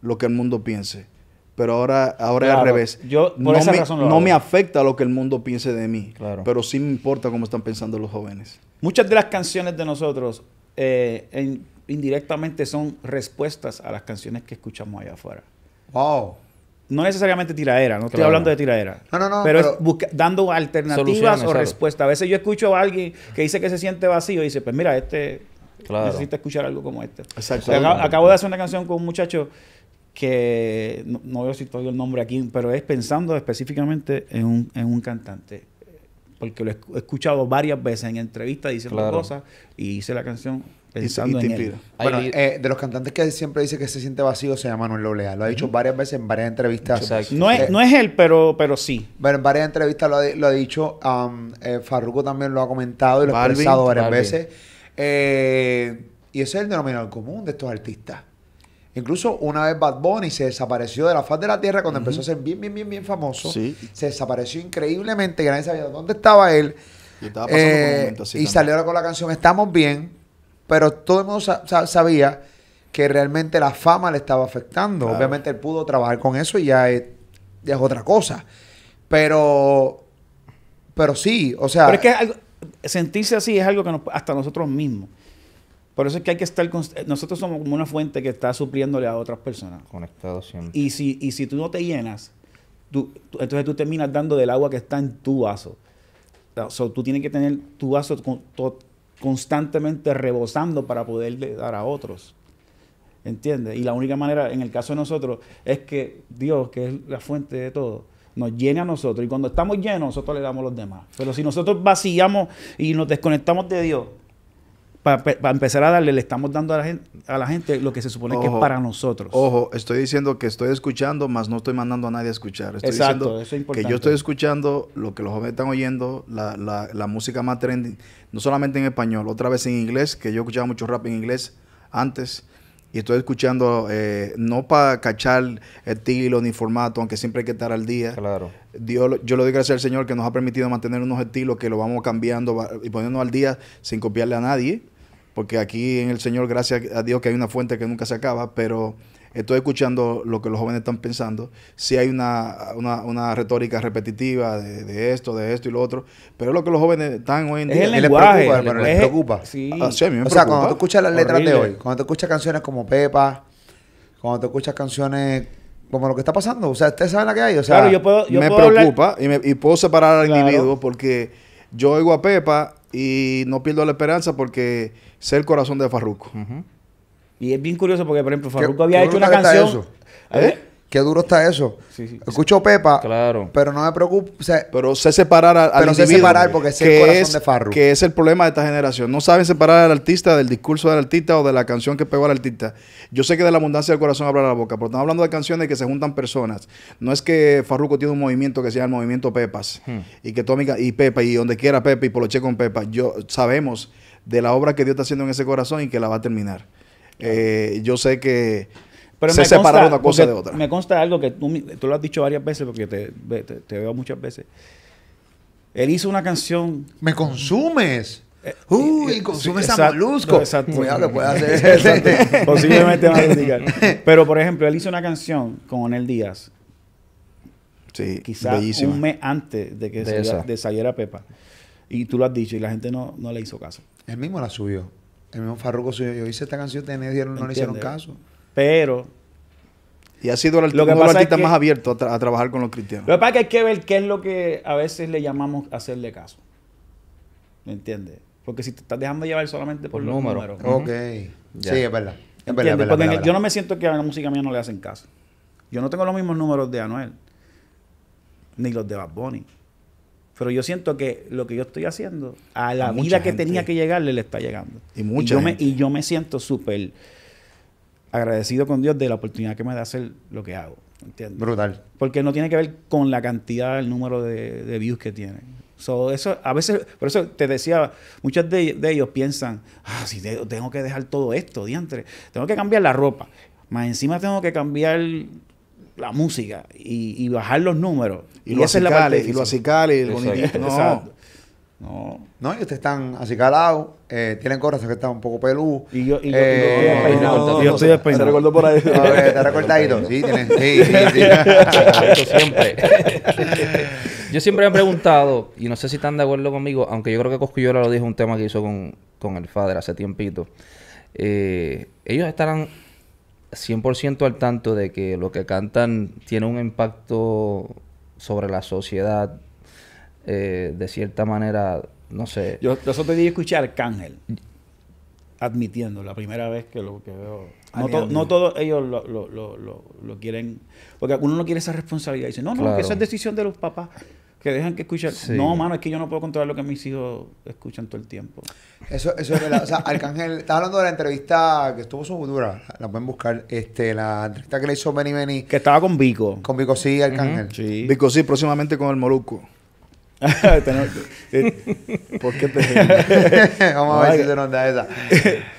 lo que el mundo piense. Pero ahora, ahora es al revés. Yo, no me, afecta lo que el mundo piense de mí. Pero sí me importa cómo están pensando los jóvenes. Muchas de las canciones de nosotros eh, en, indirectamente son respuestas a las canciones que escuchamos allá afuera. Wow. No necesariamente tiradera, no estoy hablando de tiradera. No, no, no. Pero, es dando alternativas o respuestas. A veces yo escucho a alguien que dice que se siente vacío y dice, pues mira, este necesita escuchar algo como este. Exacto. acabo de hacer una canción con un muchacho que, no, veo si estoy el nombre aquí, pero es pensando específicamente en un, cantante porque lo he escuchado varias veces en entrevistas diciendo cosas y hice la canción bueno, eh, de los cantantes que siempre dice que se siente vacío se llama Manuel Loblea. Lo ha dicho varias veces en varias entrevistas. No es, eh, no es él, pero, pero sí. Bueno, en varias entrevistas lo ha, dicho. Um, eh, Farruko también lo ha comentado y lo ha expresado varias veces. y ese es el denominador común de estos artistas. Incluso una vez Bad Bunny se desapareció de la faz de la tierra cuando empezó a ser bien, bien, bien, bien famoso. Se desapareció increíblemente, y nadie sabía dónde estaba él. Y, estaba pasando y salió con la canción Estamos Bien pero todo el mundo sabía que realmente la fama le estaba afectando. Obviamente él pudo trabajar con eso y ya es, otra cosa. Pero, pero sí, o sea... Pero es que sentirse así es algo que hasta nosotros mismos. Por eso es que hay que estar... Nosotros somos como una fuente que está supliéndole a otras personas. Conectado siempre. Y si, y si tú no te llenas, entonces tú terminas dando del agua que está en tu vaso. O sea, tú tienes que tener tu vaso con, todo, constantemente rebosando para poder dar a otros. ¿Entiendes? Y la única manera, en el caso de nosotros, es que Dios, que es la fuente de todo, nos llene a nosotros. Y cuando estamos llenos, nosotros le damos a los demás. Pero si nosotros vaciamos y nos desconectamos de Dios, para, empezar a darle, le estamos dando a la, gente, a la gente lo que se supone que es para nosotros. Ojo, estoy diciendo que estoy escuchando, más no estoy mandando a nadie a escuchar. Estoy Exacto, diciendo eso es importante. Que yo estoy escuchando lo que los jóvenes están oyendo, la, la, la música más trending, no solamente en español, otra vez en inglés, que yo escuchaba mucho rap en inglés antes y estoy escuchando eh, no para cachar estilo ni formato, aunque siempre hay que estar al día. Claro. Dios, yo le doy gracias al Señor que nos ha permitido mantener unos estilos que lo vamos cambiando y poniéndonos al día sin copiarle a nadie porque aquí en el Señor, gracias a Dios que hay una fuente que nunca se acaba, pero estoy escuchando lo que los jóvenes están pensando. Sí hay una, una, retórica repetitiva de, esto, de esto y lo otro, pero es lo que los jóvenes están hoy en día. Es el preocupa, me o sea, cuando tú escuchas las letras de hoy, cuando tú escuchas canciones como Pepa, cuando tú escuchas canciones como lo que está pasando, o sea, ustedes saben la que hay. O sea, me preocupa y, me, puedo separar al individuo porque yo oigo a Pepa y no pierdo la esperanza porque Sé el corazón de Farruko. Y es bien curioso porque, por ejemplo, Farruko había hecho una canción. ¿Eh? ¿Eh? Qué duro está eso. Escucho Pepa, claro. pero no me preocupo. pero sé separar al, pero sé separar porque sé el corazón es, de Que es el problema de esta generación. No saben separar al artista del discurso del artista o de la canción que pegó al artista. Yo sé que de la abundancia del corazón habla la boca, pero estamos hablando de canciones que se juntan personas. No es que Farruko tiene un movimiento que se llama el movimiento Pepas hmm. y que y Pepa y donde quiera Pepa y Poloche con Pepa. Yo sabemos de la obra que Dios está haciendo en ese corazón y que la va a terminar. Eh, yo sé que se separa una cosa de otra. Me consta algo que tú, lo has dicho varias veces porque te, veo muchas veces. Él hizo una canción. Me consumes. Eh, Uy, consumes a exacto. <laughs> Posiblemente va a <laughs> Pero, por ejemplo, él hizo una canción con Onel Díaz. Sí, quizás un mes antes de que de saliera Pepa. Y tú lo has dicho y la gente no, le hizo caso. El mismo la subió. El mismo Farruko subió. Yo hice esta canción, y no le hicieron caso. Pero y ha sido el más abierto a, trabajar con los cristianos. Lo que pasa es que hay que ver qué es lo que a veces le llamamos hacerle caso. ¿Me entiendes? Porque si te estás dejando llevar solamente por, los números. ok. Sí, es verdad. yo no me siento que a la música mía no le hacen caso. Yo no tengo los mismos números de Anuel, ni los de Bad Bunny, pero yo siento que lo que yo estoy haciendo, a la vida que tenía que llegarle, le está llegando. Y, yo me siento súper agradecido con Dios de la oportunidad que me da hacer lo que hago. Brutal. Porque no tiene que ver con la cantidad, el número de, views que tiene. So, eso, a veces, por eso te decía, muchos de, ellos piensan, ah, si tengo que dejar todo esto, diantre, tengo que cambiar la ropa, más encima tengo que cambiar la música y, bajar los números. Y, y la parte. Y lo acicales, el bonitito. No. No. No, ustedes están acicalados, eh, tienen corazón que están un poco pelú. Y yo, y yo, eh, yo, yo estoy despeinado. Te recuerdo por ahí. A ver, te <laughs> sí, tienes, sí, sí, sí. siempre. yo siempre me he preguntado, y no sé si están de acuerdo conmigo, aunque yo creo que Coscuyola lo dijo un tema que hizo con, con el Fader hace tiempito. Eh, ellos estarán 100% al tanto de que lo que cantan tiene un impacto sobre la sociedad eh, de cierta manera, no sé. Yo, eso te di escuchar Arcángel admitiendo la primera vez que lo que veo. Ah, no, no todos ellos lo, lo, lo, lo, quieren, porque uno no quiere esa responsabilidad. Dice, no, no, que esa es decisión de los papás que dejan que escuchar. No, mano, es que yo no puedo controlar lo que mis hijos escuchan todo el tiempo. Eso, eso es verdad. o sea, Arcángel, <laughs> estaba hablando de la entrevista que estuvo su dura, la pueden buscar, este, la entrevista que le hizo Benny Benny. Que estaba con Vico. Con Vico sí, Arcángel. sí. Vico sí, próximamente con el Moluco <laughs> ¿Por qué <laughs> Vamos a ver si se nos da esa.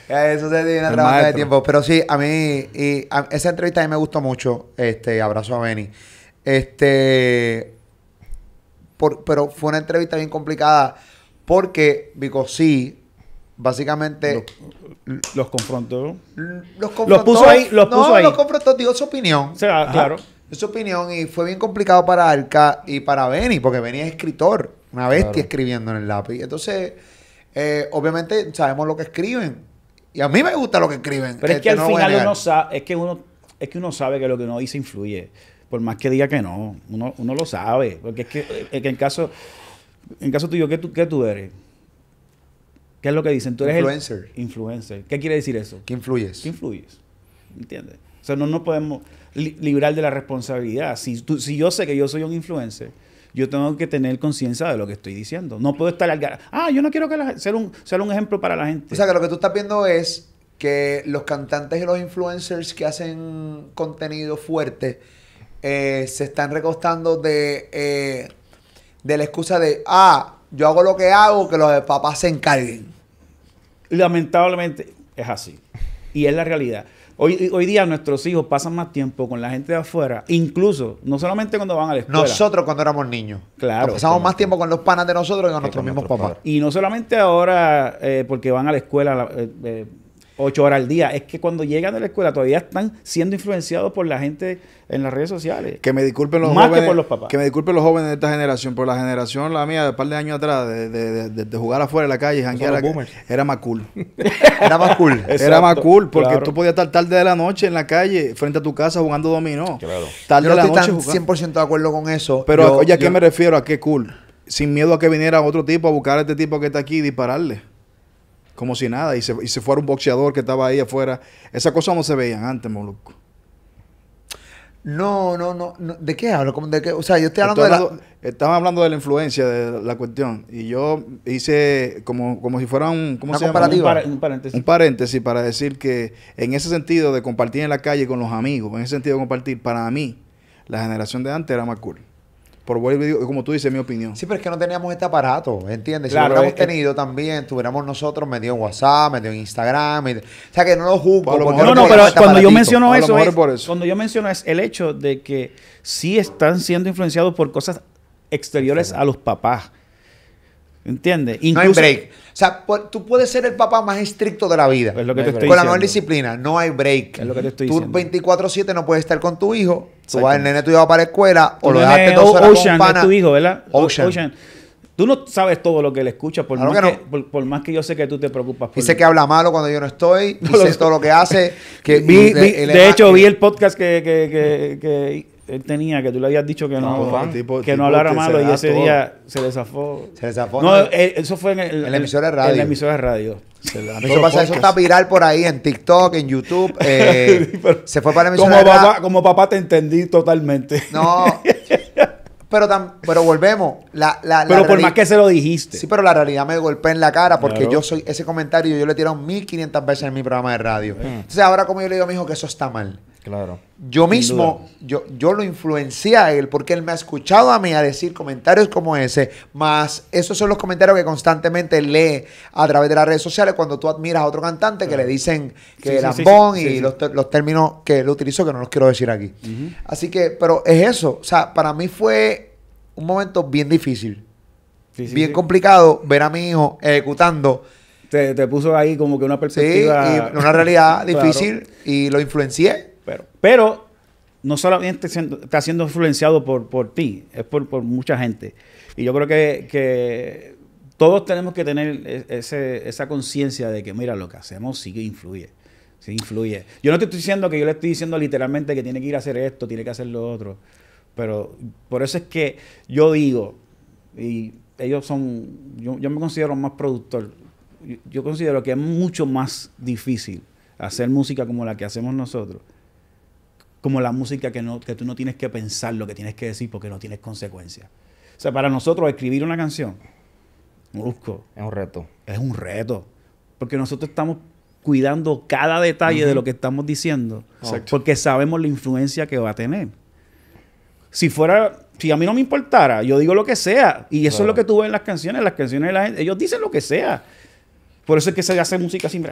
Eso se tiene una de tiempo. Pero sí, a mí, y esa entrevista a mí me gustó mucho. Este, abrazo a Benny. Este, pero fue una entrevista bien complicada porque sí básicamente los, confrontó. Los confrontó. Los puso ahí, los puso los confrontó, dio su opinión. O sea, ah, claro. su opinión y fue bien complicado para Arca y para Benny, porque Benny es escritor, una bestia escribiendo en el lápiz. Entonces, eh, obviamente sabemos lo que escriben. Y a mí me gusta lo que escriben. Pero es que este al final uno es que uno, es que uno sabe que lo que uno dice influye por más que diga que no, uno, lo sabe. Porque es que, en caso, en caso tuyo, ¿qué tú, qué tú eres? ¿Qué es lo que dicen? Tú eres influencer. influencer. ¿Qué quiere decir eso? Que influyes. Que influyes. ¿Entiendes? O sea, no nos podemos librar de la responsabilidad. Si, si yo sé que yo soy un influencer, yo tengo que tener conciencia de lo que estoy diciendo. No puedo estar al... Ah, yo no quiero ser, un, ser un ejemplo para la gente. O sea, que lo que tú estás viendo es que los cantantes y los influencers que hacen contenido fuerte eh, se están recostando de, eh, de la excusa de, ah, yo hago lo que hago, que los papás se encarguen. Lamentablemente es así. Y es la realidad. Hoy, hoy día nuestros hijos pasan más tiempo con la gente de afuera, incluso, no solamente cuando van a la escuela. Nosotros cuando éramos niños. Claro. pasamos más tiempo con los panas de nosotros que con nuestros mismos papás. Y no solamente ahora eh, porque van a la escuela, 8 horas al día. Es que cuando llegan a la escuela todavía están siendo influenciados por la gente en las redes sociales. Que me disculpen los Más jóvenes. Que por los papás. Que me disculpen los jóvenes de esta generación, por la generación, la mía, de un par de años atrás, de, jugar afuera en la calle, <laughs> era más cool. era más cool. era más cool porque tú podías estar tarde de la noche en la calle, frente a tu casa, jugando dominó. Claro. Tarde de la estoy 100% de acuerdo con eso. Pero, oye, ¿a qué me refiero? ¿A qué cool? Sin miedo a que viniera otro tipo a buscar a este tipo que está aquí y dispararle como si nada, y se, y se fuera un boxeador que estaba ahí afuera. Esas cosas no se veían antes, Moluco. No, no, no, ¿De qué hablo? de qué? O sea, yo estoy hablando, de la... Estaba hablando de la influencia, de la cuestión. Y yo hice como, como si fuera un... ¿Cómo Un, paréntesis. Un paréntesis para decir que en ese sentido de compartir en la calle con los amigos, en ese sentido de compartir, para mí, la generación de antes era más cool. Por digo, como tú dices, mi opinión. Sí, pero es que no teníamos este aparato, ¿entiendes? si lo hubiéramos eh, tenido eh, también, tuviéramos nosotros medio en WhatsApp, metido en Instagram. o sea, que no lo juzgo. Pues lo no, no, pero este cuando yo menciono eso, cuando yo menciono es el hecho de que sí están siendo influenciados por cosas exteriores a los papás. ¿Entiendes? no hay break. O sea, pues, tú puedes ser el papá más estricto de la vida. Es lo que te estoy con la mejor disciplina, no hay break. Es lo que te estoy diciendo. tú 24-7 no puedes estar con tu hijo Tú vas, el nene tú ibas para la escuela o lo dejaste dos horas tu hijo, ¿verdad? Ocean. Tú no sabes todo lo que le escucha, por, más que yo sé que tú te preocupas por Dice que habla malo cuando yo no estoy, no <laughs> dice todo lo que hace. de hecho, vi el podcast que, que, él tenía, que tú le habías dicho que no, que no hablara malo y ese día se desafó. Se desafó. No, eh, eso fue en, el, en la emisora de radio. En la emisora de radio eso está viral por ahí en TikTok, en YouTube. <laughs> Eh, se fue para mi emisora. Como papá, te entendí totalmente. No. <laughs> Pero, pero volvemos. pero por más que se lo dijiste. Sí, pero la realidad me golpea en la cara porque yo soy ese comentario yo le he tirado 1500 veces en mi programa de radio. Entonces, ahora como yo le digo a mi hijo que eso está mal. Claro. Yo mismo, yo, yo lo influencié a él porque él me ha escuchado a mí a decir comentarios como ese, más esos son los comentarios que constantemente lee a través de las redes sociales cuando tú admiras a otro cantante que le dicen que el sí, y los, términos que él utilizó que no los quiero decir aquí. Así que, pero es eso, o sea, para mí fue un momento bien difícil, bien complicado ver a mi hijo ejecutando. Te, puso ahí como que una perspectiva. Sí, una realidad <laughs> difícil y lo influencié pero, pero no solamente está siendo influenciado por, por ti, es por, por mucha gente. Y yo creo que, todos tenemos que tener e, ese, esa conciencia de que, mira, lo que hacemos sí que influye. Sí influye. Yo no te estoy diciendo que yo le estoy diciendo literalmente que tiene que ir a hacer esto, tiene que hacer lo otro. Pero por eso es que yo digo, y ellos son, yo, me considero más productor. yo considero que es mucho más difícil hacer música como la que hacemos nosotros como la música que, tú no tienes que pensar lo que tienes que decir porque no tienes consecuencias. O sea, para nosotros escribir una canción, Es un reto. Es un reto. Porque nosotros estamos cuidando cada detalle de lo que estamos diciendo. Porque sabemos la influencia que va a tener. Si fuera, si a mí no me importara, yo digo lo que sea. Y eso es lo que tú ves en las canciones. Las canciones de la gente, ellos dicen lo que sea. Por eso es que se hace música sin...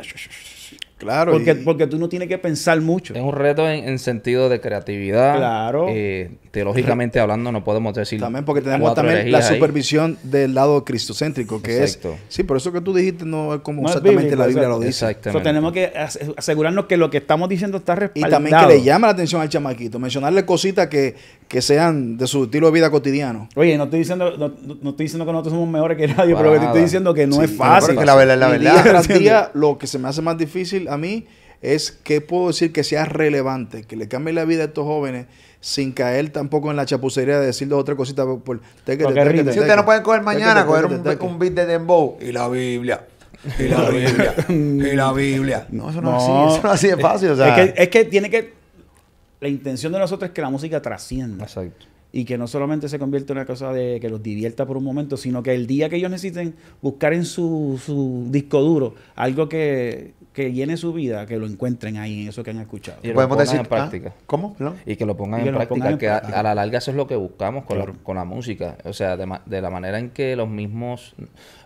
Claro. Porque, porque tú no tienes que pensar mucho. Es un reto en, sentido de creatividad. Claro. Eh, teológicamente hablando, no podemos decir. También porque tenemos también la supervisión del lado cristocéntrico, que Exacto. es. Sí, por eso que tú dijiste no es como exactamente la Biblia lo dice. Exactamente. tenemos que asegurarnos que lo que estamos diciendo está respaldado. Y también que le llame la atención al chamaquito. Mencionarle cositas que, que sean de su estilo de vida cotidiano. Oye, no estoy diciendo, no, estoy diciendo que nosotros somos mejores que nadie, pero que te estoy diciendo que no es fácil. que la <laughs> verdad es la verdad. lo que se me hace más difícil a mí es que puedo decir que sea relevante, que le cambie la vida a estos jóvenes sin caer tampoco en la chapucería de decir dos o tres cositas por Si ustedes no pueden coger mañana, coger un, beat de dembow y la Biblia. Y la <laughs> Biblia. y la Biblia. No, eso no, Es, así, eso no es así de fácil. es, que, es que tiene que. La intención de nosotros es que la música trascienda. Exacto y que no solamente se convierta en una cosa de que los divierta por un momento, sino que el día que ellos necesiten buscar en su, su disco duro algo que que llene su vida, que lo encuentren ahí en eso que han escuchado. Y podemos decir en ah, práctica. ¿Cómo? Y que lo pongan en práctica, que a, la larga eso es lo que buscamos con, la, música. O sea, de, la manera en que los mismos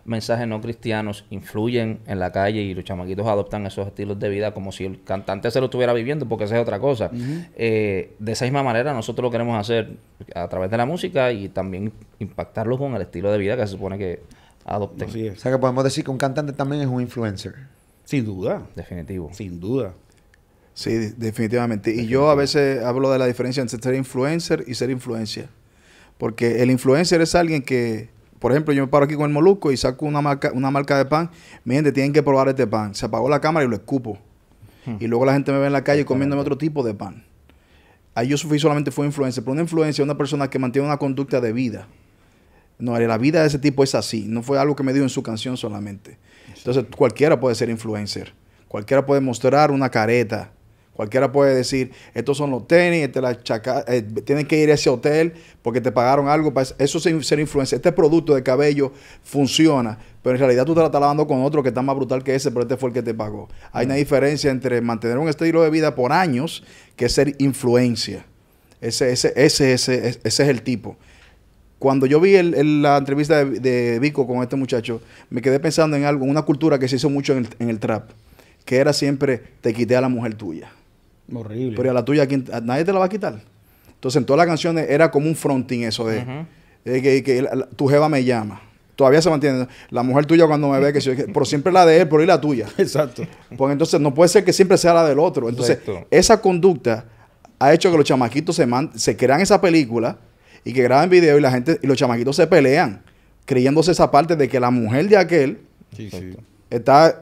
mensajes no cristianos influyen en la calle y los chamaquitos adoptan esos estilos de vida como si el cantante se lo estuviera viviendo, porque esa es otra cosa. Eh, de esa misma manera nosotros lo queremos hacer a través de la música y también impactarlos con el estilo de vida que se supone que adopten. O sea, que podemos decir que un cantante también es un influencer. Sin duda. Definitivo. Sin duda. Sí, definitivamente. Y yo a veces hablo de la diferencia entre ser influencer y ser influencia. Porque el influencer es alguien que, por ejemplo, yo me paro aquí con el molusco y saco una marca, una marca de pan. Miren, tienen que probar este pan. Se apagó la cámara y lo escupo. Hmm. Y luego la gente me ve en la calle comiéndome otro tipo de pan. Ahí yo solamente fue influencer. Pero una influencia es una persona que mantiene una conducta de vida. No, la vida de ese tipo es así. No fue algo que me dio en su canción solamente. Entonces cualquiera puede ser influencer, cualquiera puede mostrar una careta, cualquiera puede decir, estos son los tenis, este la eh, que ir a ese hotel porque te pagaron algo. Para eso es ser influencer. Este producto de cabello funciona, pero en realidad tú te la estás lavando con otro que está más brutal que ese, pero este fue el que te pagó. Hay una mm. diferencia entre mantener un estilo de vida por años que ser influencia. ese, ese, ese, ese es el tipo cuando yo vi el, la entrevista de, Vico con este muchacho, me quedé pensando en algo, en una cultura que se hizo mucho en el, trap, que era siempre te quité a la mujer tuya. Horrible. Pero a la tuya nadie te la va a quitar. Entonces en todas las canciones era como un fronting eso de, que, tu jeva me llama. Todavía se mantiene. La mujer tuya cuando me ve, que, que pero siempre la de él, pero y la tuya. <laughs> Exacto. Pues entonces no puede ser que siempre sea la del otro. Entonces, esa conducta ha hecho que los chamaquitos se, se crean esa película y que graban video y la gente y los chamaquitos se pelean creyéndose esa parte de que la mujer de aquel está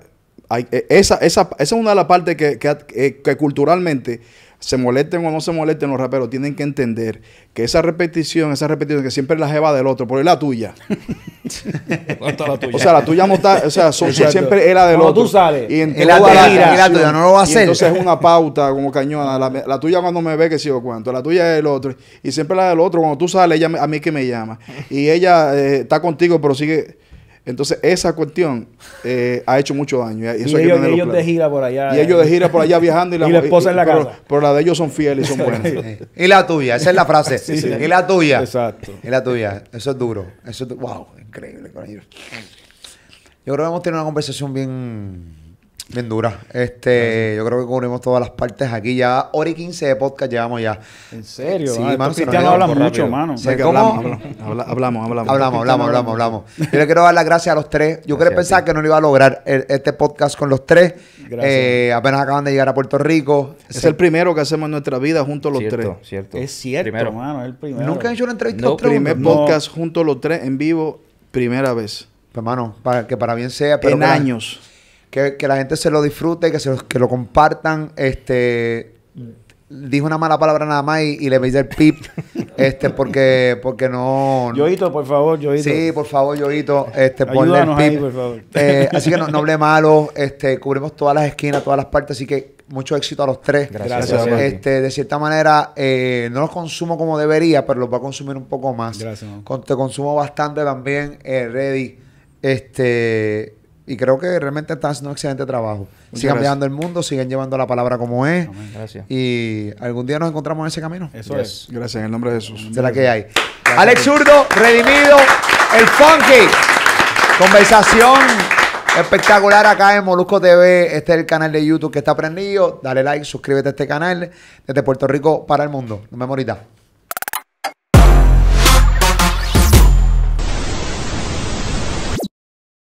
e, esa, es una de las partes que, que, culturalmente se molesten o no se molesten los raperos, tienen que entender que esa repetición, esa repetición, que siempre la lleva del otro, por <laughs> es la tuya. O sea, la tuya no está, o sea, siempre era del Cuando otro. tú sales. Y en la, la tuya, no lo va a hacer. Entonces es una pauta como cañona. La, tuya cuando me ve, que sigo cuánto, la tuya es del otro. Y siempre la del otro. Cuando tú sales, ella a mí que me llama. Y ella eh, está contigo, pero sigue entonces, esa cuestión eh, ha hecho mucho daño. Y, eso ellos, que de gira por allá. Y ellos de eh. gira por allá viajando. Y <laughs> la, y esposa en la casa. Pero la de ellos son fieles y son <laughs> buenas. Y la tuya, esa es la frase. <laughs> Y la tuya. Exacto. Y la tuya. Eso es duro. Eso es, wow, increíble. Yo creo que hemos tenido una conversación bien Bien dura. Este, yo creo que cubrimos todas las partes aquí. Ya hora y 15 de podcast llevamos ya. ¿En serio? Sí, ah, mano, Cristiano mucho, mano. ¿Sí, hablamos, hablamos, hablamos, hablamos. Hablamos, hablamos, hablamos, hablamos. Yo le quiero dar las gracias a los tres. Yo quería pensar que no lo iba a lograr este podcast con los tres. Eh, apenas acaban de llegar a Puerto Rico. Es el primero que hacemos en nuestra vida junto los tres. tres. Cierto. Es cierto, primero. mano, es el primero. Nunca he hecho una entrevista no, los tres. Primer podcast junto los tres en vivo, primera vez. Hermano, pues, para que para bien sea, pero en años que, la gente se lo disfrute, que, se lo, que lo compartan. Este, dijo una mala palabra nada más y, le veis el pip. <laughs> este, porque, porque no. Yoito, por favor, Yoito. Sí, por favor, Yoito. Este, ponle el pip. por favor. Eh, así que no, no hable malo. Este, cubrimos todas las esquinas, todas las partes. Así que mucho éxito a los tres. Gracias. este, de cierta manera, eh, no los consumo como debería, pero los va a consumir un poco más. Gracias. te consumo bastante también, eh, Ready. Este, y creo que realmente están haciendo un excelente trabajo. sigan viajando el mundo, siguen llevando la palabra como es. gracias. Y algún día nos encontramos en ese camino. Eso es. Gracias, en el nombre de Jesús. De la que hay. Alex Zurdo, redimido, el funky. Conversación espectacular acá en Molusco TV. Este es el canal de YouTube que está prendido. Dale like, suscríbete a este canal. Desde Puerto Rico para el mundo. Nos vemos ahorita.